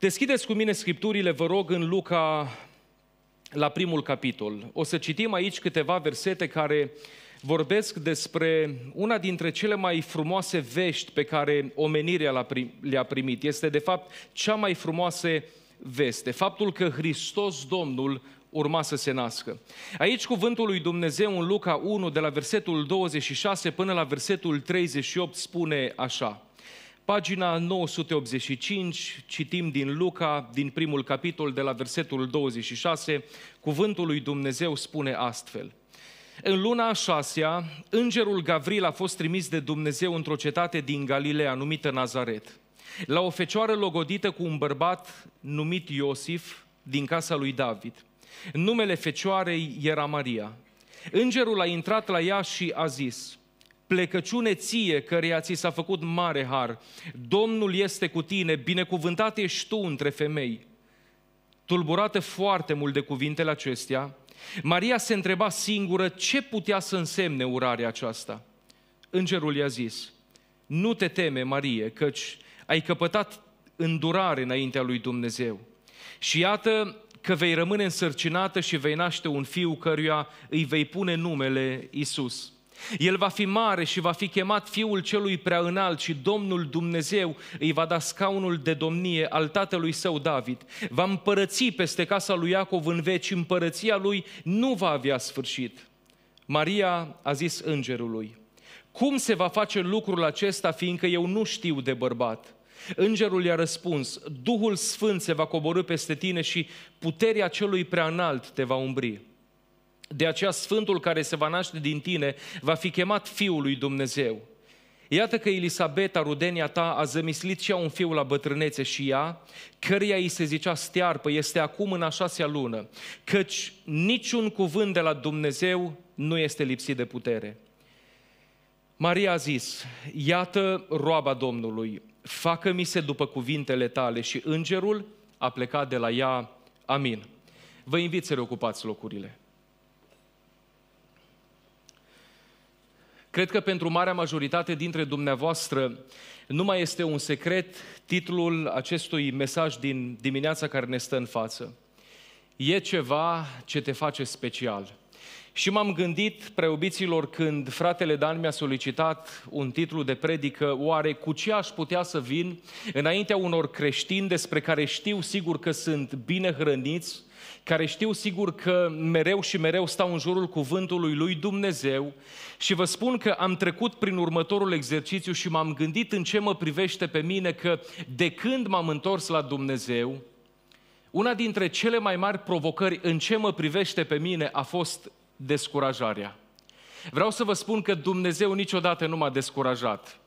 Deschideți cu mine scripturile, vă rog, în Luca, la primul capitol. O să citim aici câteva versete care vorbesc despre una dintre cele mai frumoase vești pe care omenirea le-a primit. Este, de fapt, cea mai frumoasă veste. Faptul că Hristos Domnul urma să se nască. Aici cuvântul lui Dumnezeu în Luca 1, de la versetul 26 până la versetul 38, spune așa. Pagina 985, citim din Luca, din primul capitol, de la versetul 26, cuvântul lui Dumnezeu spune astfel. În luna a șasea, îngerul Gavril a fost trimis de Dumnezeu într-o cetate din Galileea, numită Nazaret, la o fecioară logodită cu un bărbat numit Iosif, din casa lui David. Numele fecioarei era Maria. Îngerul a intrat la ea și a zis – plecăciune ție căreia ți s-a făcut mare har. Domnul este cu tine, binecuvântat ești tu între femei. Tulburată foarte mult de cuvintele acestea, Maria se întreba singură ce putea să însemne urarea aceasta. Îngerul i-a zis, nu te teme, Marie, căci ai căpătat îndurare înaintea lui Dumnezeu. Și iată că vei rămâne însărcinată și vei naște un fiu căruia îi vei pune numele Isus. El va fi mare și va fi chemat Fiul Celui Prea Înalt și Domnul Dumnezeu îi va da scaunul de domnie al tatălui său David. Va împărăți peste casa lui Iacov în veci, împărăția lui nu va avea sfârșit. Maria a zis îngerului, cum se va face lucrul acesta, fiindcă eu nu știu de bărbat? Îngerul i-a răspuns, Duhul Sfânt se va coborâ peste tine și puterea celui preanalt te va umbri. De aceea Sfântul care se va naște din tine va fi chemat Fiul lui Dumnezeu. Iată că Elisabeta, rudenia ta, a zămislit și ea un fiu la bătrânețe și ea, căreia îi se zicea stearpă, este acum în a șasea lună, căci niciun cuvânt de la Dumnezeu nu este lipsit de putere. Maria a zis, iată roaba Domnului, facă-mi se după cuvintele tale și îngerul a plecat de la ea. Amin. Vă invit să reocupați locurile. Cred că pentru marea majoritate dintre dumneavoastră nu mai este un secret titlul acestui mesaj din dimineața care ne stă în față. E ceva ce te face special. Și m-am gândit, preobiților, când fratele Dan mi-a solicitat un titlu de predică, oare cu ce aș putea să vin înaintea unor creștini despre care știu sigur că sunt bine hrăniți, care știu sigur că mereu și mereu stau în jurul cuvântului lui Dumnezeu și vă spun că am trecut prin următorul exercițiu și m-am gândit în ce mă privește pe mine că de când m-am întors la Dumnezeu, una dintre cele mai mari provocări în ce mă privește pe mine a fost descurajarea. Vreau să vă spun că Dumnezeu niciodată nu m-a descurajat.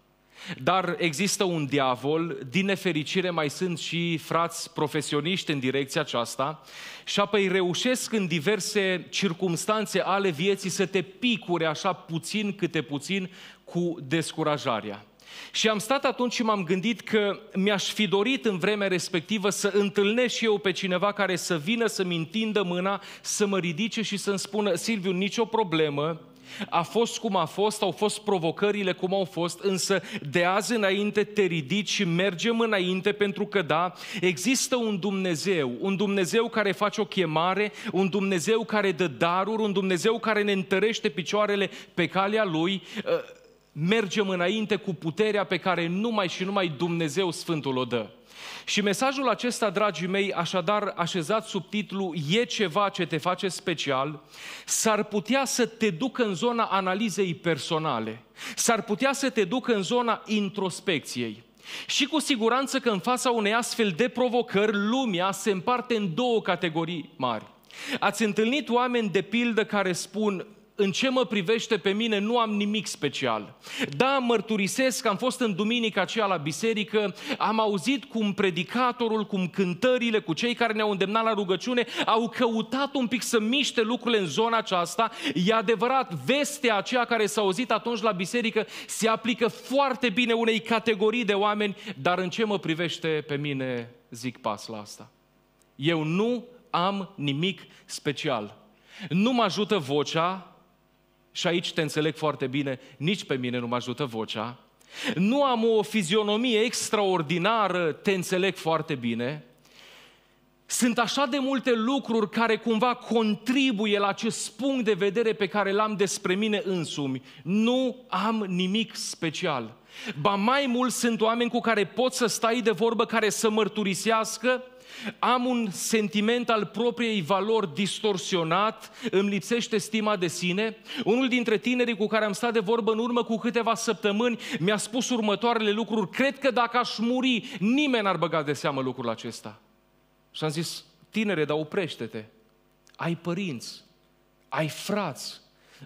Dar există un diavol, din nefericire mai sunt și frați profesioniști în direcția aceasta și apoi reușesc în diverse circumstanțe ale vieții să te picure așa puțin câte puțin cu descurajarea. Și am stat atunci și m-am gândit că mi-aș fi dorit în vremea respectivă să întâlnesc și eu pe cineva care să vină să-mi întindă mâna, să mă ridice și să-mi spună, Silviu, nicio problemă, a fost cum a fost, au fost provocările cum au fost, însă de azi înainte te ridici și mergem înainte pentru că da, există un Dumnezeu, un Dumnezeu care face o chemare, un Dumnezeu care dă daruri, un Dumnezeu care ne întărește picioarele pe calea Lui, ă, mergem înainte cu puterea pe care numai și numai Dumnezeu Sfântul o dă. Și mesajul acesta, dragii mei, așadar așezat sub titlu E ceva ce te face special, s-ar putea să te ducă în zona analizei personale, s-ar putea să te ducă în zona introspecției. Și cu siguranță că în fața unei astfel de provocări, lumea se împarte în două categorii mari. Ați întâlnit oameni de pildă care spun în ce mă privește pe mine, nu am nimic special. Da, mărturisesc că am fost în duminica aceea la biserică, am auzit cum predicatorul, cum cântările, cu cei care ne-au îndemnat la rugăciune, au căutat un pic să miște lucrurile în zona aceasta. E adevărat, vestea aceea care s-a auzit atunci la biserică se aplică foarte bine unei categorii de oameni, dar în ce mă privește pe mine, zic pas la asta. Eu nu am nimic special. Nu mă ajută vocea, și aici te înțeleg foarte bine, nici pe mine nu mă ajută vocea, nu am o fizionomie extraordinară, te înțeleg foarte bine, sunt așa de multe lucruri care cumva contribuie la acest punct de vedere pe care l-am despre mine însumi. Nu am nimic special. Ba mai mult sunt oameni cu care pot să stai de vorbă, care să mărturisească am un sentiment al propriei valori distorsionat, îmi lipsește stima de sine. Unul dintre tinerii cu care am stat de vorbă în urmă cu câteva săptămâni mi-a spus următoarele lucruri. Cred că dacă aș muri, nimeni n-ar băga de seamă lucrul acesta. Și am zis, tinere, dar oprește-te. Ai părinți, ai frați,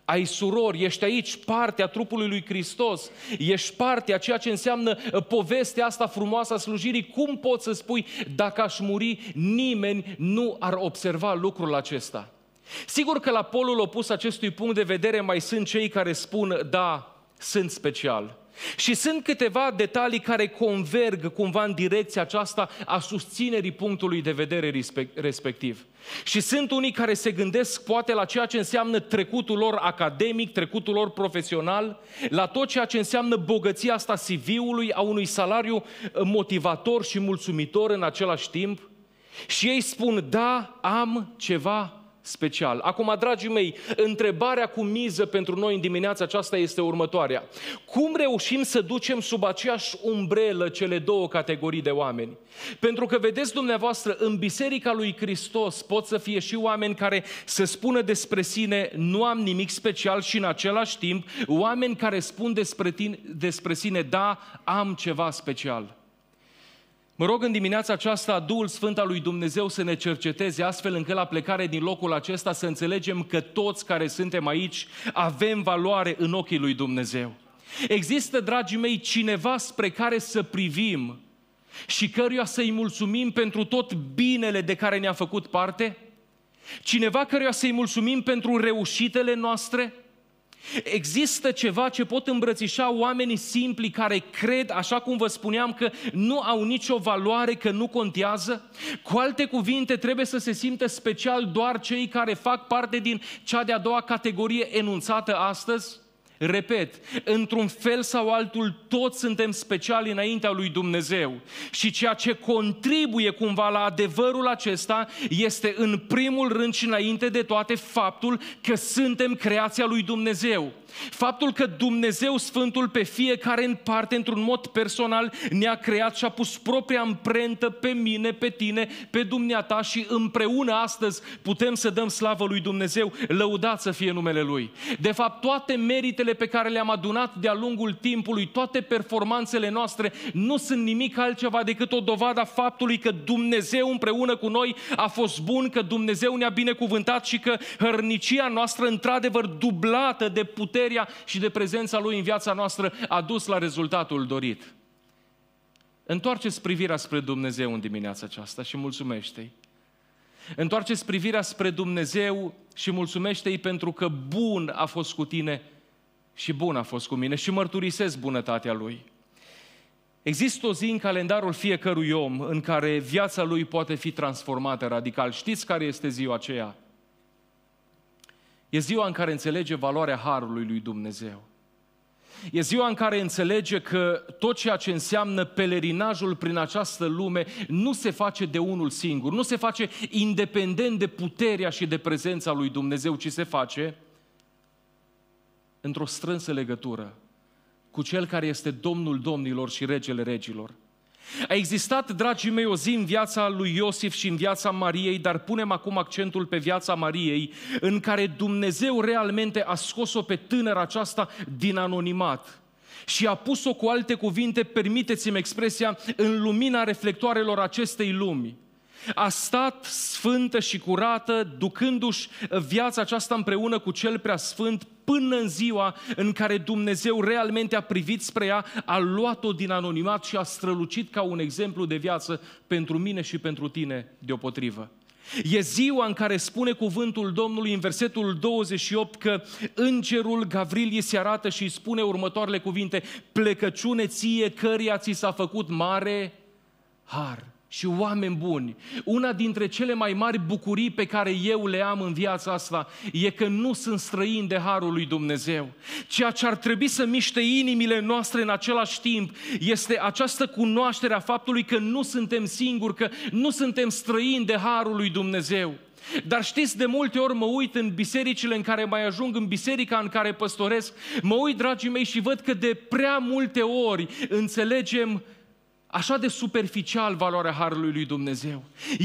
ai surori, ești aici partea trupului lui Hristos, ești partea ceea ce înseamnă uh, povestea asta frumoasă a slujirii, cum poți să spui dacă aș muri, nimeni nu ar observa lucrul acesta? Sigur că la polul opus acestui punct de vedere mai sunt cei care spun, da, sunt special, și sunt câteva detalii care converg cumva în direcția aceasta a susținerii punctului de vedere respectiv. Și sunt unii care se gândesc poate la ceea ce înseamnă trecutul lor academic, trecutul lor profesional, la tot ceea ce înseamnă bogăția asta CV-ului, a unui salariu ă, motivator și mulțumitor în același timp. Și ei spun, da, am ceva special. Acum, dragii mei, întrebarea cu miză pentru noi în dimineața aceasta este următoarea. Cum reușim să ducem sub aceeași umbrelă cele două categorii de oameni? Pentru că, vedeți dumneavoastră, în Biserica lui Hristos pot să fie și oameni care să spună despre sine nu am nimic special și în același timp oameni care spun despre, tine, despre sine da, am ceva special. Mă rog în dimineața aceasta Duhul Sfânt al lui Dumnezeu să ne cerceteze astfel încât la plecare din locul acesta să înțelegem că toți care suntem aici avem valoare în ochii lui Dumnezeu. Există, dragii mei, cineva spre care să privim și căruia să-i mulțumim pentru tot binele de care ne-a făcut parte? Cineva căruia să-i mulțumim pentru reușitele noastre? Există ceva ce pot îmbrățișa oamenii simpli care cred, așa cum vă spuneam, că nu au nicio valoare, că nu contează? Cu alte cuvinte, trebuie să se simtă special doar cei care fac parte din cea de-a doua categorie enunțată astăzi? Repet, într-un fel sau altul, toți suntem speciali înaintea lui Dumnezeu. Și ceea ce contribuie cumva la adevărul acesta este, în primul rând și înainte de toate, faptul că suntem creația lui Dumnezeu. Faptul că Dumnezeu Sfântul pe fiecare în parte, într-un mod personal, ne-a creat și a pus propria amprentă pe mine, pe tine, pe dumneata și împreună astăzi putem să dăm slavă lui Dumnezeu, lăudat să fie numele Lui. De fapt, toate meritele pe care le-am adunat de-a lungul timpului, toate performanțele noastre, nu sunt nimic altceva decât o dovadă a faptului că Dumnezeu împreună cu noi a fost bun, că Dumnezeu ne-a binecuvântat și că hărnicia noastră, într-adevăr, dublată de putere puterea și de prezența Lui în viața noastră a dus la rezultatul dorit. Întoarceți privirea spre Dumnezeu în dimineața aceasta și mulțumește-i. Întoarceți privirea spre Dumnezeu și mulțumește-i pentru că bun a fost cu tine și bun a fost cu mine și mărturisesc bunătatea Lui. Există o zi în calendarul fiecărui om în care viața lui poate fi transformată radical. Știți care este ziua aceea? E ziua în care înțelege valoarea harului lui Dumnezeu. E ziua în care înțelege că tot ceea ce înseamnă pelerinajul prin această lume nu se face de unul singur, nu se face independent de puterea și de prezența lui Dumnezeu, ci se face într-o strânsă legătură cu Cel care este Domnul Domnilor și Regele Regilor. A existat, dragii mei, o zi în viața lui Iosif și în viața Mariei, dar punem acum accentul pe viața Mariei, în care Dumnezeu realmente a scos-o pe tânăra aceasta din anonimat și a pus-o cu alte cuvinte, permiteți-mi expresia, în lumina reflectoarelor acestei lumi. A stat sfântă și curată, ducându-și viața aceasta împreună cu cel prea sfânt până în ziua în care Dumnezeu realmente a privit spre ea, a luat-o din anonimat și a strălucit ca un exemplu de viață pentru mine și pentru tine deopotrivă. E ziua în care spune cuvântul Domnului în versetul 28 că îngerul Gavril îi se arată și îi spune următoarele cuvinte, plecăciune ție căria ți s-a făcut mare har și oameni buni. Una dintre cele mai mari bucurii pe care eu le am în viața asta e că nu sunt străini de harul lui Dumnezeu. Ceea ce ar trebui să miște inimile noastre în același timp este această cunoaștere a faptului că nu suntem singuri, că nu suntem străini de harul lui Dumnezeu. Dar știți, de multe ori mă uit în bisericile în care mai ajung, în biserica în care păstoresc, mă uit, dragii mei, și văd că de prea multe ori înțelegem Așa de superficial valoarea Harului lui Dumnezeu.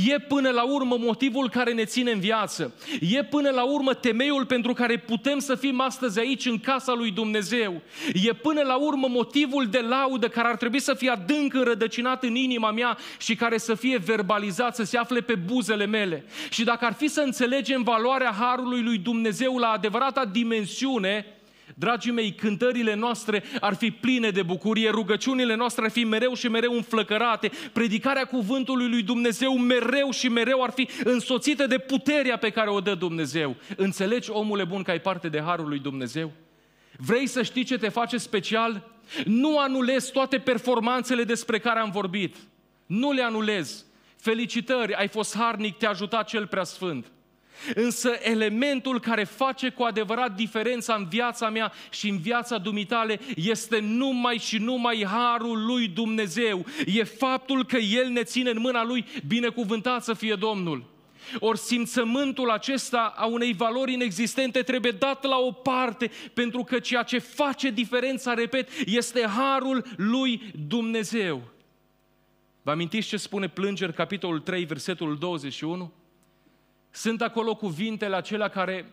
E până la urmă motivul care ne ține în viață. E până la urmă temeiul pentru care putem să fim astăzi aici în casa lui Dumnezeu. E până la urmă motivul de laudă care ar trebui să fie adânc înrădăcinat în inima mea și care să fie verbalizat, să se afle pe buzele mele. Și dacă ar fi să înțelegem valoarea Harului lui Dumnezeu la adevărata dimensiune, Dragii mei, cântările noastre ar fi pline de bucurie, rugăciunile noastre ar fi mereu și mereu înflăcărate, predicarea cuvântului lui Dumnezeu mereu și mereu ar fi însoțită de puterea pe care o dă Dumnezeu. Înțelegi, omule bun, că ai parte de harul lui Dumnezeu? Vrei să știi ce te face special? Nu anulez toate performanțele despre care am vorbit. Nu le anulez. Felicitări, ai fost harnic, te-a ajutat cel prea sfânt. Însă elementul care face cu adevărat diferența în viața mea și în viața dumitale este numai și numai harul lui Dumnezeu. E faptul că El ne ține în mâna Lui, binecuvântat să fie Domnul. Or simțământul acesta a unei valori inexistente trebuie dat la o parte, pentru că ceea ce face diferența, repet, este harul lui Dumnezeu. Vă amintiți ce spune Plângeri, capitolul 3, versetul 21? Sunt acolo cuvintele acelea care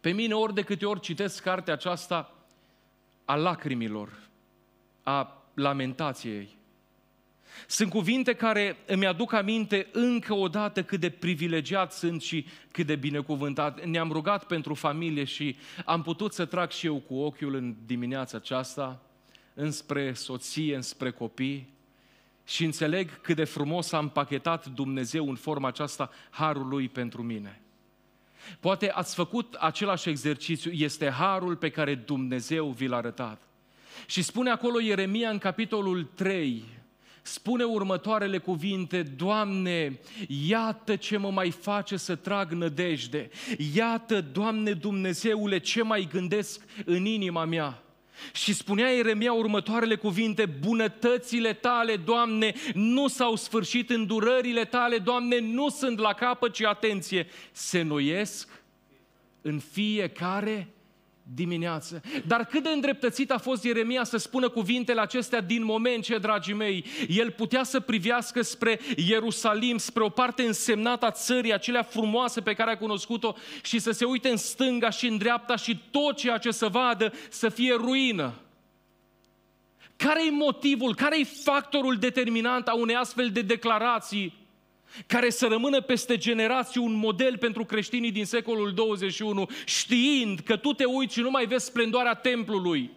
pe mine ori de câte ori citesc cartea aceasta a lacrimilor, a lamentației. Sunt cuvinte care îmi aduc aminte încă o dată cât de privilegiat sunt și cât de binecuvântat. Ne-am rugat pentru familie și am putut să trag și eu cu ochiul în dimineața aceasta înspre soție, înspre copii și înțeleg cât de frumos a împachetat Dumnezeu în forma aceasta harul lui pentru mine. Poate ați făcut același exercițiu, este harul pe care Dumnezeu vi l-a arătat. Și spune acolo Ieremia în capitolul 3, spune următoarele cuvinte, Doamne, iată ce mă mai face să trag nădejde, iată, Doamne Dumnezeule, ce mai gândesc în inima mea. Și spunea Ieremia următoarele cuvinte, bunătățile tale, Doamne, nu s-au sfârșit, în durările tale, Doamne, nu sunt la capăt, ci atenție, se noiesc în fiecare dimineață. Dar cât de îndreptățit a fost Ieremia să spună cuvintele acestea din moment ce, dragii mei, el putea să privească spre Ierusalim, spre o parte însemnată a țării, acelea frumoase pe care a cunoscut-o și să se uite în stânga și în dreapta și tot ceea ce să vadă să fie ruină. Care e motivul, care e factorul determinant a unei astfel de declarații care să rămână peste generații un model pentru creștinii din secolul 21, știind că tu te uiți și nu mai vezi splendoarea templului,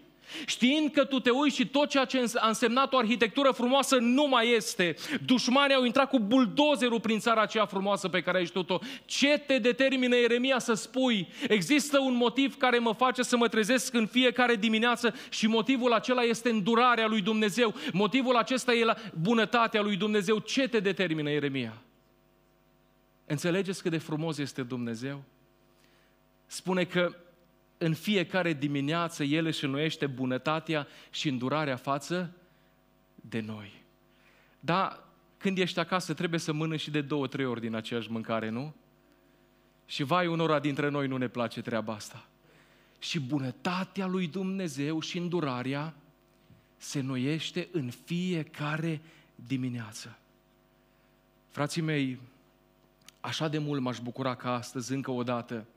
Știind că tu te uiți și tot ceea ce a însemnat o arhitectură frumoasă nu mai este. Dușmanii au intrat cu buldozerul prin țara aceea frumoasă pe care ai știut-o. Ce te determină, Ieremia, să spui? Există un motiv care mă face să mă trezesc în fiecare dimineață și motivul acela este îndurarea lui Dumnezeu. Motivul acesta e la bunătatea lui Dumnezeu. Ce te determină, Ieremia? Înțelegeți cât de frumos este Dumnezeu? Spune că în fiecare dimineață El își înnoiește bunătatea și îndurarea față de noi. Da, când ești acasă trebuie să mănânci și de două, trei ori din aceeași mâncare, nu? Și vai, unora dintre noi nu ne place treaba asta. Și bunătatea lui Dumnezeu și îndurarea se noiește în fiecare dimineață. Frații mei, Așa de mult m-aș bucura ca astăzi încă o dată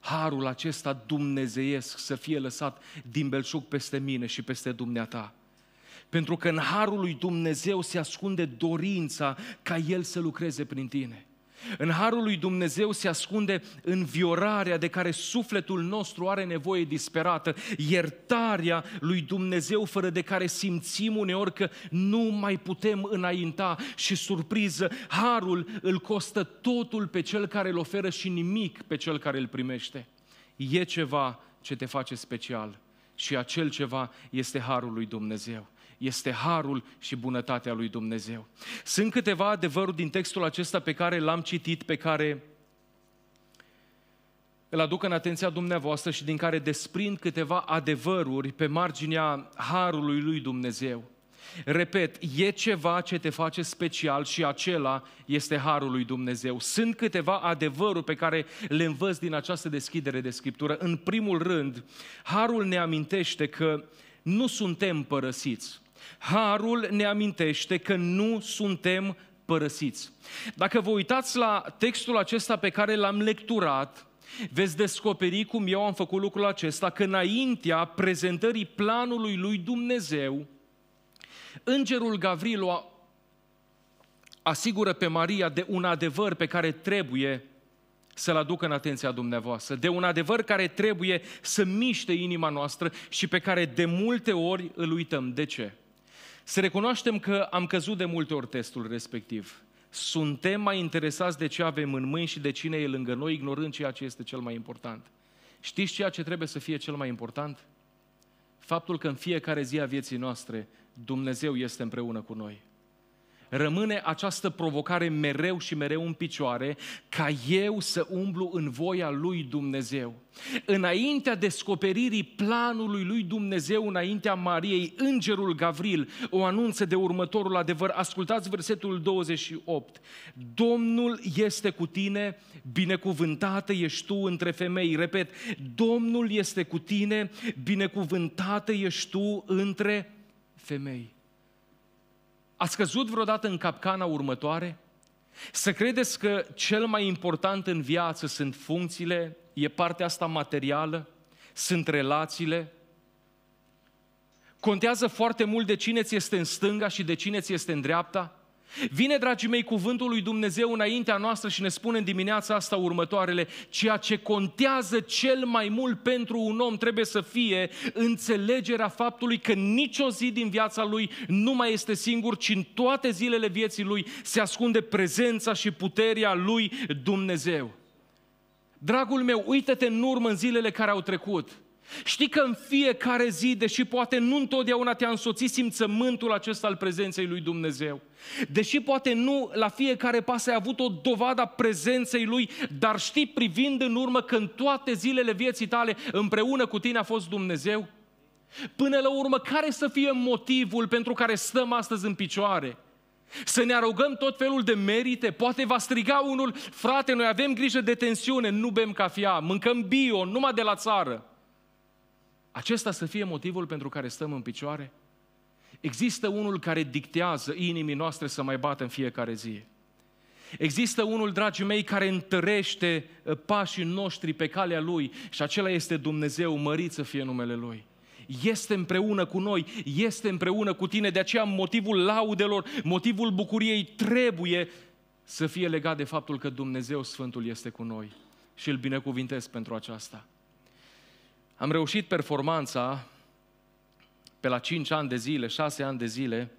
harul acesta dumnezeiesc să fie lăsat din belșug peste mine și peste dumneata. Pentru că în harul lui Dumnezeu se ascunde dorința ca El să lucreze prin tine. În harul lui Dumnezeu se ascunde înviorarea de care sufletul nostru are nevoie disperată, iertarea lui Dumnezeu fără de care simțim uneori că nu mai putem înainta și surpriză, harul îl costă totul pe cel care îl oferă și nimic pe cel care îl primește. E ceva ce te face special și acel ceva este harul lui Dumnezeu este harul și bunătatea lui Dumnezeu. Sunt câteva adevăruri din textul acesta pe care l-am citit, pe care îl aduc în atenția dumneavoastră și din care desprind câteva adevăruri pe marginea harului lui Dumnezeu. Repet, e ceva ce te face special și acela este harul lui Dumnezeu. Sunt câteva adevăruri pe care le învăț din această deschidere de scriptură. În primul rând, harul ne amintește că nu suntem părăsiți. Harul ne amintește că nu suntem părăsiți. Dacă vă uitați la textul acesta pe care l-am lecturat, veți descoperi cum eu am făcut lucrul acesta, că înaintea prezentării planului lui Dumnezeu, îngerul Gavril asigură pe Maria de un adevăr pe care trebuie să-l aducă în atenția dumneavoastră, de un adevăr care trebuie să miște inima noastră și pe care de multe ori îl uităm. De ce? Să recunoaștem că am căzut de multe ori testul respectiv. Suntem mai interesați de ce avem în mâini și de cine e lângă noi, ignorând ceea ce este cel mai important. Știți ceea ce trebuie să fie cel mai important? Faptul că în fiecare zi a vieții noastre Dumnezeu este împreună cu noi rămâne această provocare mereu și mereu în picioare, ca eu să umblu în voia lui Dumnezeu. Înaintea descoperirii planului lui Dumnezeu, înaintea Mariei, îngerul Gavril o anunță de următorul adevăr. Ascultați versetul 28. Domnul este cu tine, binecuvântată ești tu între femei. Repet, Domnul este cu tine, binecuvântată ești tu între femei. Ați căzut vreodată în capcana următoare? Să credeți că cel mai important în viață sunt funcțiile, e partea asta materială, sunt relațiile. Contează foarte mult de cine ți este în stânga și de cine ți este în dreapta. Vine, dragii mei, cuvântul lui Dumnezeu înaintea noastră și ne spune în dimineața asta următoarele, ceea ce contează cel mai mult pentru un om trebuie să fie înțelegerea faptului că nicio zi din viața lui nu mai este singur, ci în toate zilele vieții lui se ascunde prezența și puterea lui Dumnezeu. Dragul meu, uită-te în urmă în zilele care au trecut – Știi că în fiecare zi, deși poate nu întotdeauna te-a însoțit simțământul acesta al prezenței lui Dumnezeu, deși poate nu la fiecare pas ai avut o dovadă a prezenței lui, dar știi privind în urmă că în toate zilele vieții tale împreună cu tine a fost Dumnezeu? Până la urmă, care să fie motivul pentru care stăm astăzi în picioare? Să ne arogăm tot felul de merite? Poate va striga unul, frate, noi avem grijă de tensiune, nu bem cafea, mâncăm bio, numai de la țară. Acesta să fie motivul pentru care stăm în picioare? Există unul care dictează inimii noastre să mai bată în fiecare zi. Există unul, dragii mei, care întărește uh, pașii noștri pe calea Lui și acela este Dumnezeu, mărit să fie numele Lui este împreună cu noi, este împreună cu tine, de aceea motivul laudelor, motivul bucuriei trebuie să fie legat de faptul că Dumnezeu Sfântul este cu noi. Și îl binecuvintesc pentru aceasta. Am reușit performanța pe la 5 ani de zile, 6 ani de zile,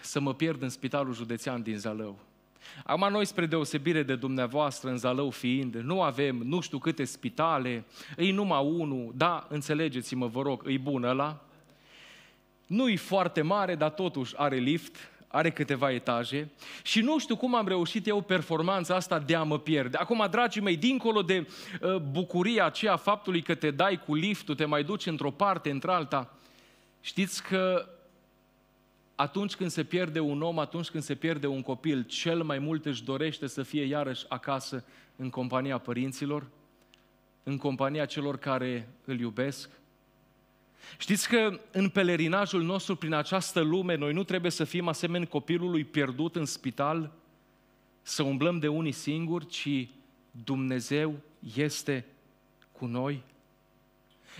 să mă pierd în spitalul județean din Zalău. Acum noi, spre deosebire de dumneavoastră, în Zalău fiind, nu avem nu știu câte spitale, îi numai unul, da, înțelegeți-mă, vă rog, îi bun ăla, nu-i foarte mare, dar totuși are lift, are câteva etaje și nu știu cum am reușit eu performanța asta de a mă pierde. Acum, dragii mei, dincolo de uh, bucuria aceea faptului că te dai cu liftul, te mai duci într-o parte, într-alta, știți că atunci când se pierde un om, atunci când se pierde un copil, cel mai mult își dorește să fie iarăși acasă în compania părinților, în compania celor care îl iubesc, Știți că în pelerinajul nostru prin această lume noi nu trebuie să fim asemeni copilului pierdut în spital, să umblăm de unii singuri, ci Dumnezeu este cu noi.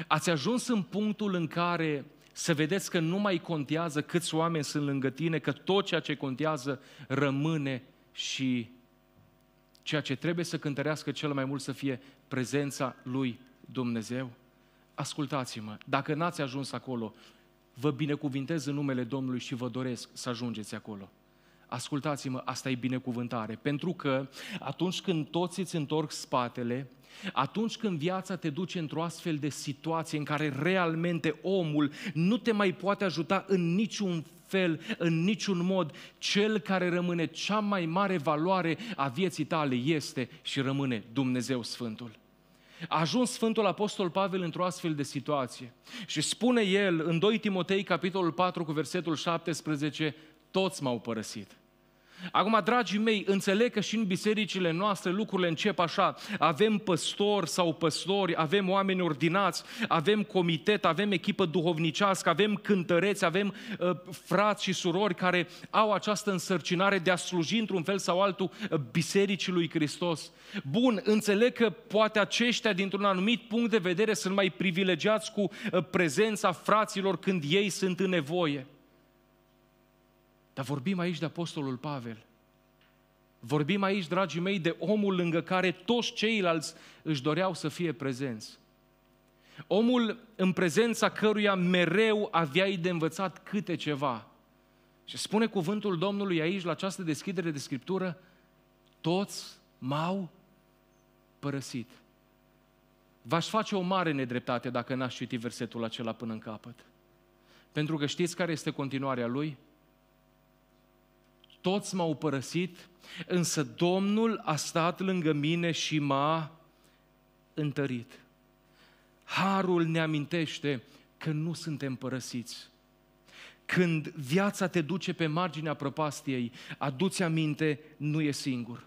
Ați ajuns în punctul în care să vedeți că nu mai contează câți oameni sunt lângă tine, că tot ceea ce contează rămâne și ceea ce trebuie să cântărească cel mai mult să fie prezența lui Dumnezeu ascultați-mă, dacă n-ați ajuns acolo, vă binecuvintez în numele Domnului și vă doresc să ajungeți acolo. Ascultați-mă, asta e binecuvântare, pentru că atunci când toți îți întorc spatele, atunci când viața te duce într-o astfel de situație în care realmente omul nu te mai poate ajuta în niciun fel, în niciun mod, cel care rămâne cea mai mare valoare a vieții tale este și rămâne Dumnezeu Sfântul. A ajuns Sfântul Apostol Pavel într-o astfel de situație. Și spune el în 2 Timotei, capitolul 4, cu versetul 17, toți m-au părăsit. Acum, dragii mei, înțeleg că și în bisericile noastre lucrurile încep așa. Avem păstori sau păstori, avem oameni ordinați, avem comitet, avem echipă duhovnicească, avem cântăreți, avem uh, frați și surori care au această însărcinare de a sluji într-un fel sau altul uh, bisericii lui Hristos. Bun, înțeleg că poate aceștia, dintr-un anumit punct de vedere, sunt mai privilegiați cu uh, prezența fraților când ei sunt în nevoie. Dar vorbim aici de Apostolul Pavel. Vorbim aici, dragii mei, de omul lângă care toți ceilalți își doreau să fie prezenți. Omul în prezența căruia mereu aveai de învățat câte ceva. Și spune cuvântul Domnului aici, la această deschidere de scriptură, toți m-au părăsit. V-aș face o mare nedreptate dacă n-aș citi versetul acela până în capăt. Pentru că știți care este continuarea lui? toți m-au părăsit, însă Domnul a stat lângă mine și m-a întărit. Harul ne amintește că nu suntem părăsiți. Când viața te duce pe marginea prăpastiei, aduți aminte, nu e singur.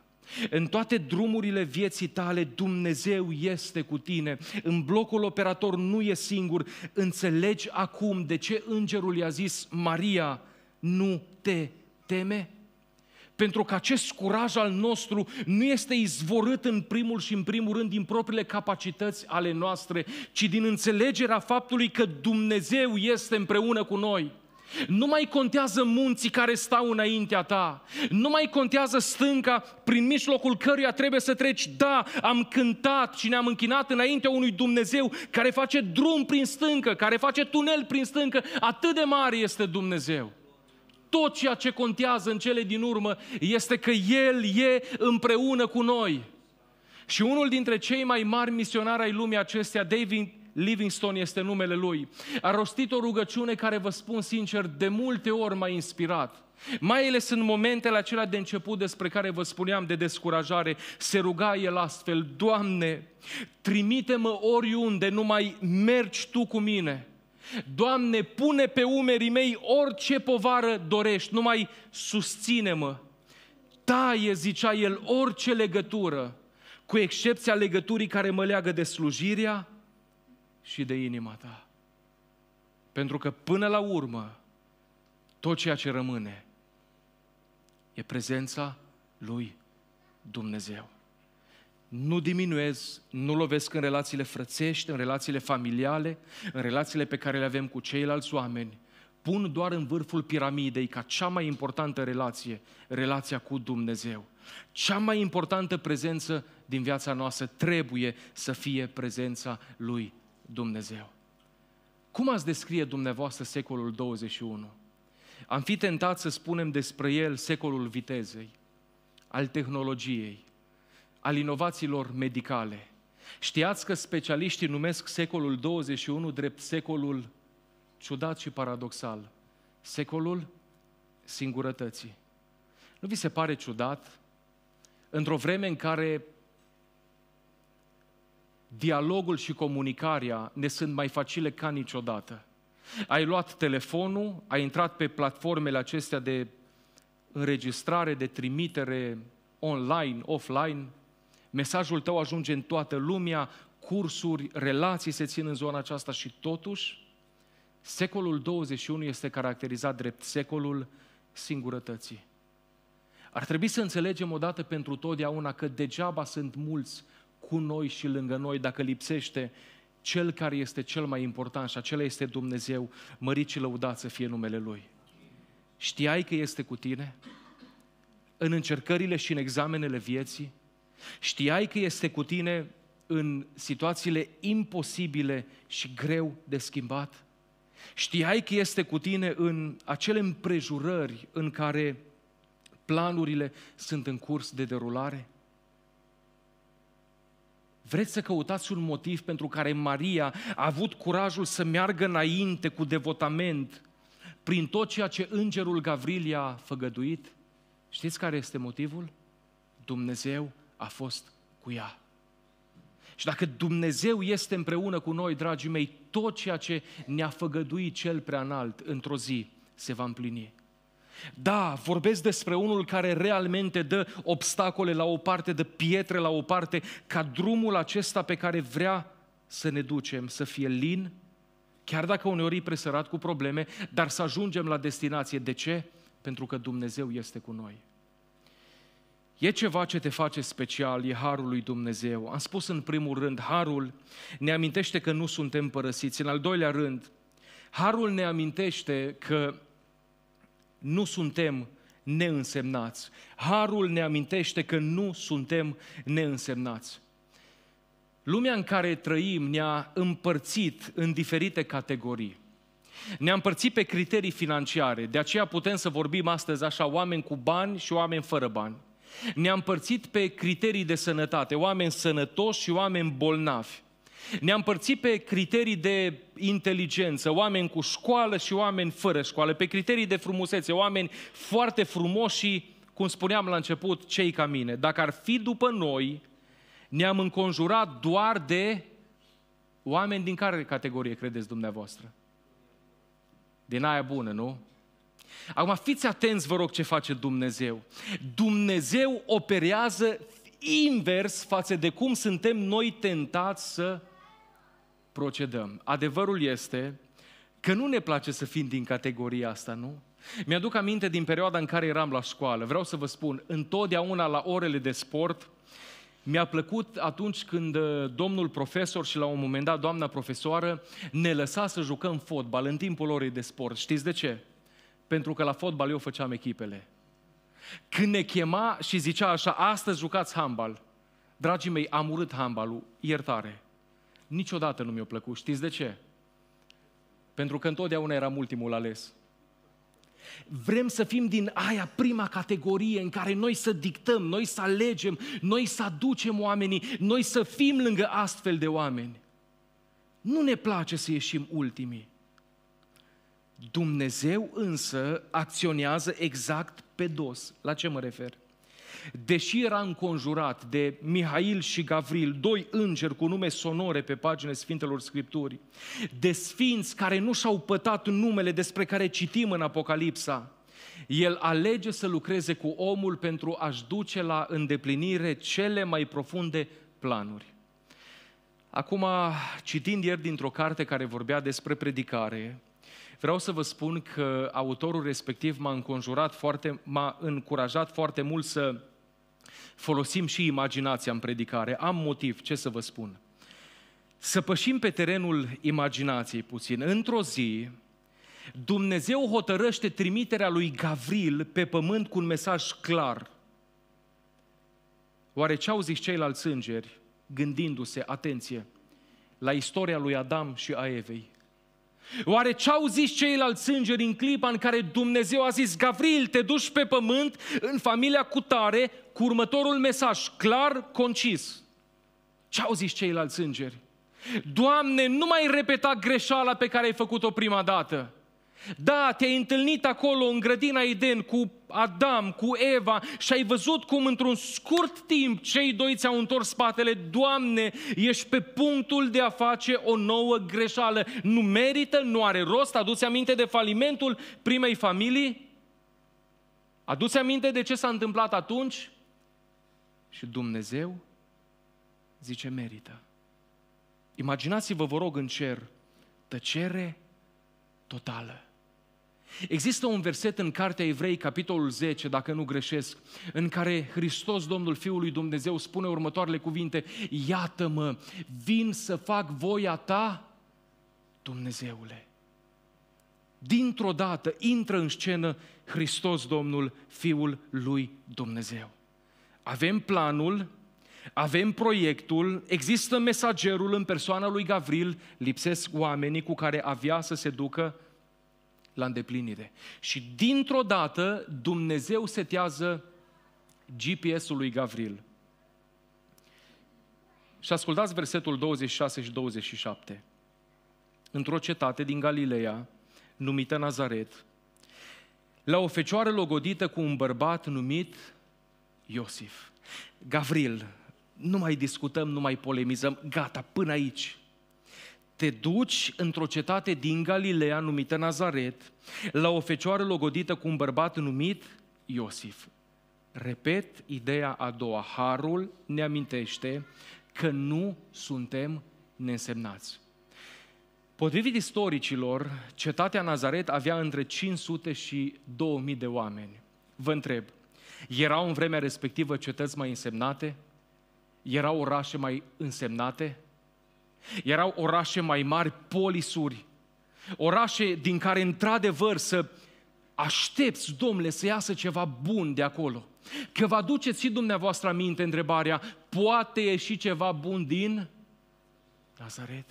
În toate drumurile vieții tale, Dumnezeu este cu tine. În blocul operator nu e singur. Înțelegi acum de ce îngerul i-a zis, Maria, nu te teme? pentru că acest curaj al nostru nu este izvorât în primul și în primul rând din propriile capacități ale noastre, ci din înțelegerea faptului că Dumnezeu este împreună cu noi. Nu mai contează munții care stau înaintea ta. Nu mai contează stânca prin mijlocul căruia trebuie să treci. Da, am cântat și ne-am închinat înaintea unui Dumnezeu care face drum prin stâncă, care face tunel prin stâncă. Atât de mare este Dumnezeu tot ceea ce contează în cele din urmă este că El e împreună cu noi. Și unul dintre cei mai mari misionari ai lumii acestea, David Livingstone este numele lui, a rostit o rugăciune care, vă spun sincer, de multe ori m-a inspirat. Mai ele sunt momentele acelea de început despre care vă spuneam de descurajare. Se ruga el astfel, Doamne, trimite-mă oriunde, numai mergi Tu cu mine. Doamne, pune pe umerii mei orice povară dorești, numai susține-mă. Taie, zicea el, orice legătură, cu excepția legăturii care mă leagă de slujirea și de inima ta. Pentru că până la urmă, tot ceea ce rămâne e prezența lui Dumnezeu nu diminuez, nu lovesc în relațiile frățești, în relațiile familiale, în relațiile pe care le avem cu ceilalți oameni. Pun doar în vârful piramidei ca cea mai importantă relație, relația cu Dumnezeu. Cea mai importantă prezență din viața noastră trebuie să fie prezența lui Dumnezeu. Cum ați descrie dumneavoastră secolul 21? Am fi tentat să spunem despre el secolul vitezei, al tehnologiei, al inovațiilor medicale. Știați că specialiștii numesc secolul 21 drept secolul ciudat și paradoxal, secolul singurătății. Nu vi se pare ciudat? Într-o vreme în care dialogul și comunicarea ne sunt mai facile ca niciodată. Ai luat telefonul, ai intrat pe platformele acestea de înregistrare, de trimitere online, offline, mesajul tău ajunge în toată lumea, cursuri, relații se țin în zona aceasta și totuși secolul 21 este caracterizat drept secolul singurătății. Ar trebui să înțelegem odată pentru totdeauna că degeaba sunt mulți cu noi și lângă noi dacă lipsește cel care este cel mai important și acela este Dumnezeu, mărit și lăudat să fie numele Lui. Știai că este cu tine? În încercările și în examenele vieții? Știai că este cu tine în situațiile imposibile și greu de schimbat? Știai că este cu tine în acele împrejurări în care planurile sunt în curs de derulare? Vreți să căutați un motiv pentru care Maria a avut curajul să meargă înainte cu devotament prin tot ceea ce îngerul Gavril i-a făgăduit? Știți care este motivul? Dumnezeu a fost cu ea. Și dacă Dumnezeu este împreună cu noi, dragii mei, tot ceea ce ne-a făgăduit Cel Preanalt într-o zi se va împlini. Da, vorbesc despre unul care realmente dă obstacole la o parte, dă pietre la o parte, ca drumul acesta pe care vrea să ne ducem, să fie lin, chiar dacă uneori e presărat cu probleme, dar să ajungem la destinație. De ce? Pentru că Dumnezeu este cu noi. E ceva ce te face special, e harul lui Dumnezeu. Am spus în primul rând, harul ne amintește că nu suntem părăsiți. În al doilea rând, harul ne amintește că nu suntem neînsemnați. Harul ne amintește că nu suntem neînsemnați. Lumea în care trăim ne-a împărțit în diferite categorii. Ne-a împărțit pe criterii financiare, de aceea putem să vorbim astăzi așa, oameni cu bani și oameni fără bani ne-a împărțit pe criterii de sănătate, oameni sănătoși și oameni bolnavi. Ne-a împărțit pe criterii de inteligență, oameni cu școală și oameni fără școală, pe criterii de frumusețe, oameni foarte frumoși și, cum spuneam la început, cei ca mine. Dacă ar fi după noi, ne-am înconjurat doar de oameni din care categorie credeți dumneavoastră? Din aia bună, nu? Acum fiți atenți, vă rog, ce face Dumnezeu. Dumnezeu operează invers față de cum suntem noi tentați să procedăm. Adevărul este că nu ne place să fim din categoria asta, nu? Mi-aduc aminte din perioada în care eram la școală. Vreau să vă spun, întotdeauna la orele de sport, mi-a plăcut atunci când uh, domnul profesor și la un moment dat doamna profesoară ne lăsa să jucăm fotbal în timpul orei de sport. Știți de ce? pentru că la fotbal eu făceam echipele. Când ne chema și zicea așa, astăzi jucați handbal, dragii mei, am urât handbalul, iertare. Niciodată nu mi-a plăcut. Știți de ce? Pentru că întotdeauna eram ultimul ales. Vrem să fim din aia prima categorie în care noi să dictăm, noi să alegem, noi să aducem oamenii, noi să fim lângă astfel de oameni. Nu ne place să ieșim ultimii. Dumnezeu însă acționează exact pe dos. La ce mă refer? Deși era înconjurat de Mihail și Gavril, doi îngeri cu nume sonore pe pagine Sfintelor Scripturi, de sfinți care nu și-au pătat numele despre care citim în Apocalipsa, el alege să lucreze cu omul pentru a-și duce la îndeplinire cele mai profunde planuri. Acum, citind ieri dintr-o carte care vorbea despre predicare, Vreau să vă spun că autorul respectiv m-a înconjurat foarte, m-a încurajat foarte mult să folosim și imaginația în predicare. Am motiv, ce să vă spun. Să pășim pe terenul imaginației puțin. Într-o zi, Dumnezeu hotărăște trimiterea lui Gavril pe pământ cu un mesaj clar. Oare ce au zis ceilalți îngeri, gândindu-se, atenție, la istoria lui Adam și a Evei? Oare ce-au zis ceilalți îngeri în clipa în care Dumnezeu a zis, Gavril, te duci pe pământ în familia cu tare cu următorul mesaj, clar, concis. Ce-au zis ceilalți îngeri? Doamne, nu mai repeta greșeala pe care ai făcut-o prima dată. Da, te-ai întâlnit acolo în grădina Eden cu Adam, cu Eva și ai văzut cum într-un scurt timp cei doi ți-au întors spatele. Doamne, ești pe punctul de a face o nouă greșeală. Nu merită, nu are rost. Aduți aminte de falimentul primei familii? Aduți aminte de ce s-a întâmplat atunci? Și Dumnezeu zice merită. Imaginați-vă, vă rog, în cer, tăcere totală. Există un verset în Cartea Evrei, capitolul 10, dacă nu greșesc, în care Hristos, Domnul Fiului Dumnezeu, spune următoarele cuvinte, Iată-mă, vin să fac voia ta, Dumnezeule. Dintr-o dată intră în scenă Hristos, Domnul, Fiul lui Dumnezeu. Avem planul, avem proiectul, există mesagerul în persoana lui Gavril, lipsesc oamenii cu care avea să se ducă la îndeplinire. Și dintr-o dată Dumnezeu setează GPS-ul lui Gavril. Și ascultați versetul 26 și 27. Într-o cetate din Galileea, numită Nazaret, la o fecioară logodită cu un bărbat numit Iosif. Gavril, nu mai discutăm, nu mai polemizăm, gata, până aici te duci într-o cetate din Galileea numită Nazaret, la o fecioară logodită cu un bărbat numit Iosif. Repet ideea a doua, Harul ne amintește că nu suntem nesemnați. Potrivit istoricilor, cetatea Nazaret avea între 500 și 2000 de oameni. Vă întreb, erau în vremea respectivă cetăți mai însemnate? Erau orașe mai însemnate? Erau orașe mai mari, polisuri, orașe din care într-adevăr să aștepți, domnule, să iasă ceva bun de acolo. Că vă aduceți și dumneavoastră aminte întrebarea, poate ieși ceva bun din Nazaret?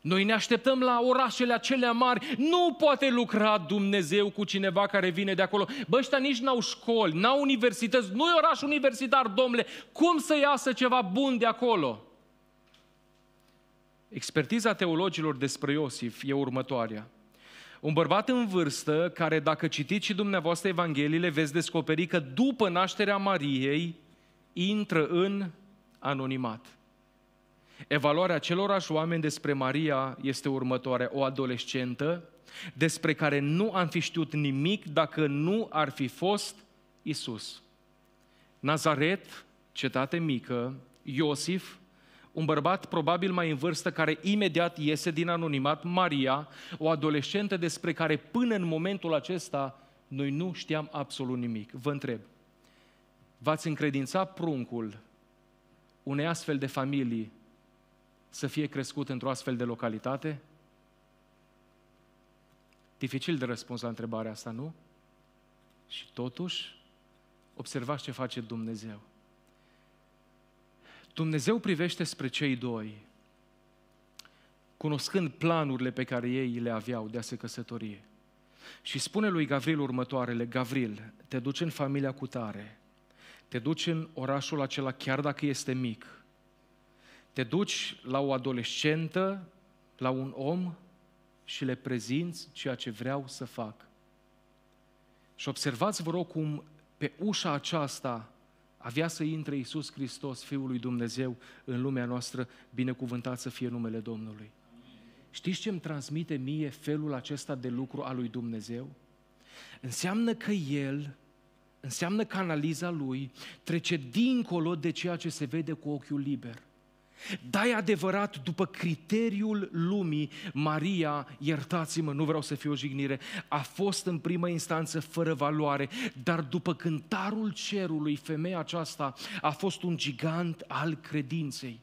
Noi ne așteptăm la orașele acelea mari. Nu poate lucra Dumnezeu cu cineva care vine de acolo. Bă, ăștia nici n-au școli, n-au universități, nu e oraș universitar, domnule. Cum să iasă ceva bun de acolo? Expertiza teologilor despre Iosif e următoarea. Un bărbat în vârstă care, dacă citiți și dumneavoastră Evangheliile, veți descoperi că după nașterea Mariei intră în anonimat. Evaluarea celorași oameni despre Maria este următoarea. O adolescentă despre care nu am fi știut nimic dacă nu ar fi fost Isus. Nazaret, cetate mică, Iosif, un bărbat probabil mai în vârstă care imediat iese din anonimat, Maria, o adolescentă despre care până în momentul acesta noi nu știam absolut nimic. Vă întreb, v-ați încredința pruncul unei astfel de familii să fie crescut într-o astfel de localitate? Dificil de răspuns la întrebarea asta, nu? Și totuși, observați ce face Dumnezeu. Dumnezeu privește spre cei doi, cunoscând planurile pe care ei le aveau de a se căsători, Și spune lui Gavril următoarele, Gavril, te duci în familia cu tare, te duci în orașul acela chiar dacă este mic, te duci la o adolescentă, la un om și le prezinți ceea ce vreau să fac. Și observați, vă rog, cum pe ușa aceasta avea să intre Iisus Hristos, Fiul lui Dumnezeu, în lumea noastră, binecuvântat să fie numele Domnului. Știți ce îmi transmite mie felul acesta de lucru al lui Dumnezeu? Înseamnă că El, înseamnă că analiza Lui trece dincolo de ceea ce se vede cu ochiul liber. Dai adevărat după criteriul lumii, Maria, iertați-mă, nu vreau să fiu o jignire, a fost în primă instanță fără valoare, dar după cântarul cerului, femeia aceasta a fost un gigant al credinței.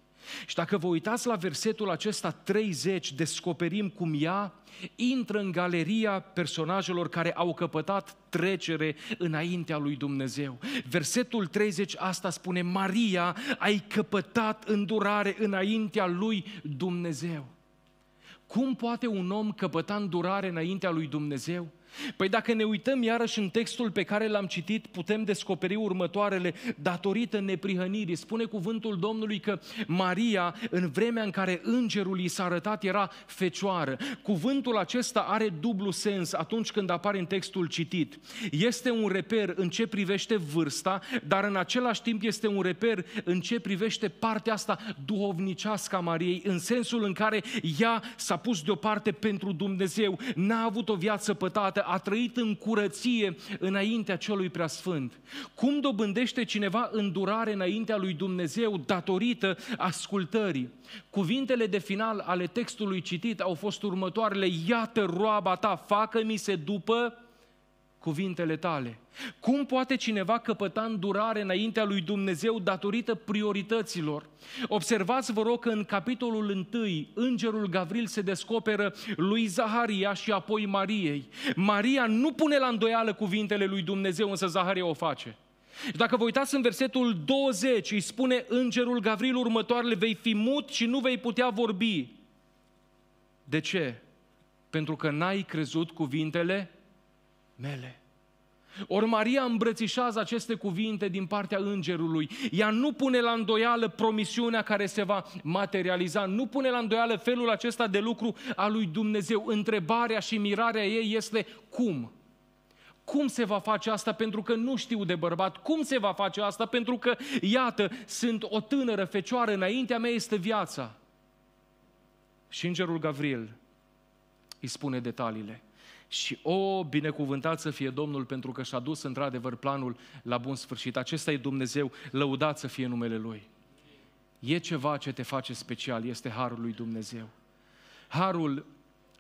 Și dacă vă uitați la versetul acesta 30, descoperim cum ea intră în galeria personajelor care au căpătat trecere înaintea lui Dumnezeu. Versetul 30 asta spune, Maria, ai căpătat îndurare înaintea lui Dumnezeu. Cum poate un om căpăta îndurare înaintea lui Dumnezeu? Păi dacă ne uităm iarăși în textul pe care l-am citit, putem descoperi următoarele datorită neprihănirii. Spune cuvântul Domnului că Maria, în vremea în care îngerul i s-a arătat, era fecioară. Cuvântul acesta are dublu sens atunci când apare în textul citit. Este un reper în ce privește vârsta, dar în același timp este un reper în ce privește partea asta duhovnicească a Mariei, în sensul în care ea s-a pus deoparte pentru Dumnezeu, n-a avut o viață pătată, a trăit în curăție înaintea celui preasfânt? Cum dobândește cineva îndurare înaintea lui Dumnezeu datorită ascultării? Cuvintele de final ale textului citit au fost următoarele, iată roaba ta, facă-mi se după cuvintele tale. Cum poate cineva căpăta îndurare înaintea lui Dumnezeu datorită priorităților? Observați, vă rog, că în capitolul 1, îngerul Gavril se descoperă lui Zaharia și apoi Mariei. Maria nu pune la îndoială cuvintele lui Dumnezeu, însă Zaharia o face. dacă vă uitați în versetul 20, îi spune îngerul Gavril următoarele, vei fi mut și nu vei putea vorbi. De ce? Pentru că n-ai crezut cuvintele mele. Ori Maria îmbrățișează aceste cuvinte din partea îngerului. Ea nu pune la îndoială promisiunea care se va materializa, nu pune la îndoială felul acesta de lucru al lui Dumnezeu. Întrebarea și mirarea ei este cum? Cum se va face asta pentru că nu știu de bărbat? Cum se va face asta pentru că, iată, sunt o tânără fecioară, înaintea mea este viața. Și îngerul Gavril îi spune detaliile. Și o, binecuvântat să fie Domnul pentru că și-a dus într-adevăr planul la bun sfârșit. Acesta e Dumnezeu, lăudat să fie numele Lui. E ceva ce te face special, este Harul lui Dumnezeu. Harul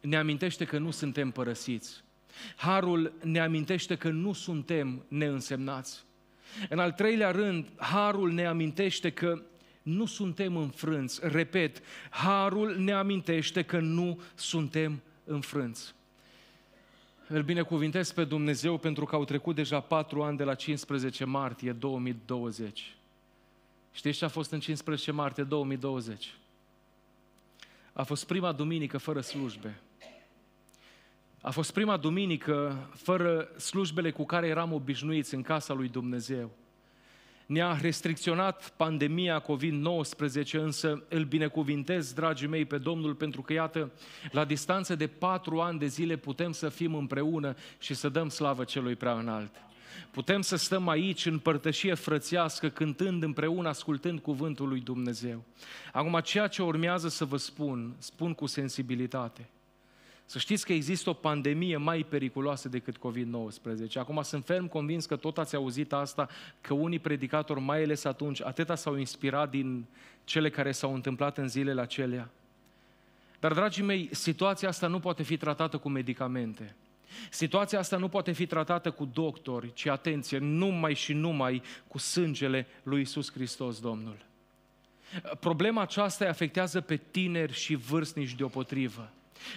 ne amintește că nu suntem părăsiți. Harul ne amintește că nu suntem neînsemnați. În al treilea rând, Harul ne amintește că nu suntem înfrânți. Repet, Harul ne amintește că nu suntem înfrânți îl binecuvintesc pe Dumnezeu pentru că au trecut deja patru ani de la 15 martie 2020. Știți ce a fost în 15 martie 2020? A fost prima duminică fără slujbe. A fost prima duminică fără slujbele cu care eram obișnuiți în casa lui Dumnezeu ne-a restricționat pandemia COVID-19, însă îl binecuvintez, dragii mei, pe Domnul, pentru că, iată, la distanță de patru ani de zile putem să fim împreună și să dăm slavă celui prea înalt. Putem să stăm aici în părtășie frățească, cântând împreună, ascultând cuvântul lui Dumnezeu. Acum, ceea ce urmează să vă spun, spun cu sensibilitate. Să știți că există o pandemie mai periculoasă decât COVID-19. Acum sunt ferm convins că tot ați auzit asta, că unii predicatori, mai ales atunci, atâta s-au inspirat din cele care s-au întâmplat în zilele acelea. Dar, dragii mei, situația asta nu poate fi tratată cu medicamente. Situația asta nu poate fi tratată cu doctori, ci atenție, numai și numai cu sângele lui Isus Hristos, Domnul. Problema aceasta îi afectează pe tineri și vârstnici deopotrivă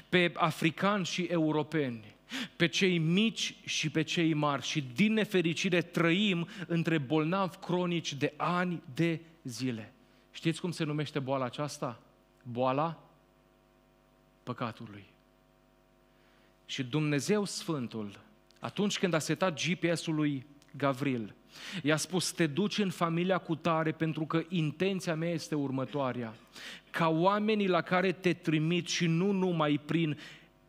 pe africani și europeni, pe cei mici și pe cei mari și din nefericire trăim între bolnavi cronici de ani de zile. Știți cum se numește boala aceasta? Boala păcatului. Și Dumnezeu Sfântul, atunci când a setat GPS-ul lui Gavril, I-a spus, te duci în familia cu tare pentru că intenția mea este următoarea. Ca oamenii la care te trimit și nu numai prin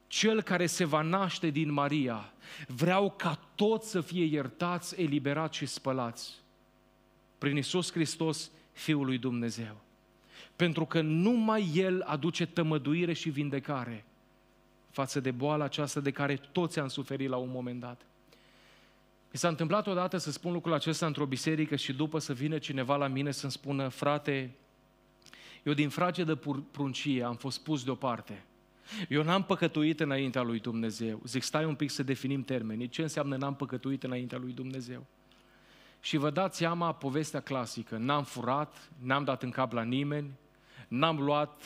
cel care se va naște din Maria, vreau ca toți să fie iertați, eliberați și spălați prin Isus Hristos, Fiul lui Dumnezeu. Pentru că numai El aduce tămăduire și vindecare față de boala aceasta de care toți am suferit la un moment dat. Mi s-a întâmplat odată să spun lucrul acesta într-o biserică și după să vină cineva la mine să-mi spună, frate, eu din frage de pruncie am fost pus deoparte. Eu n-am păcătuit înaintea lui Dumnezeu. Zic, stai un pic să definim termenii. Ce înseamnă n-am păcătuit înaintea lui Dumnezeu? Și vă dați seama povestea clasică. N-am furat, n-am dat în cap la nimeni, n-am luat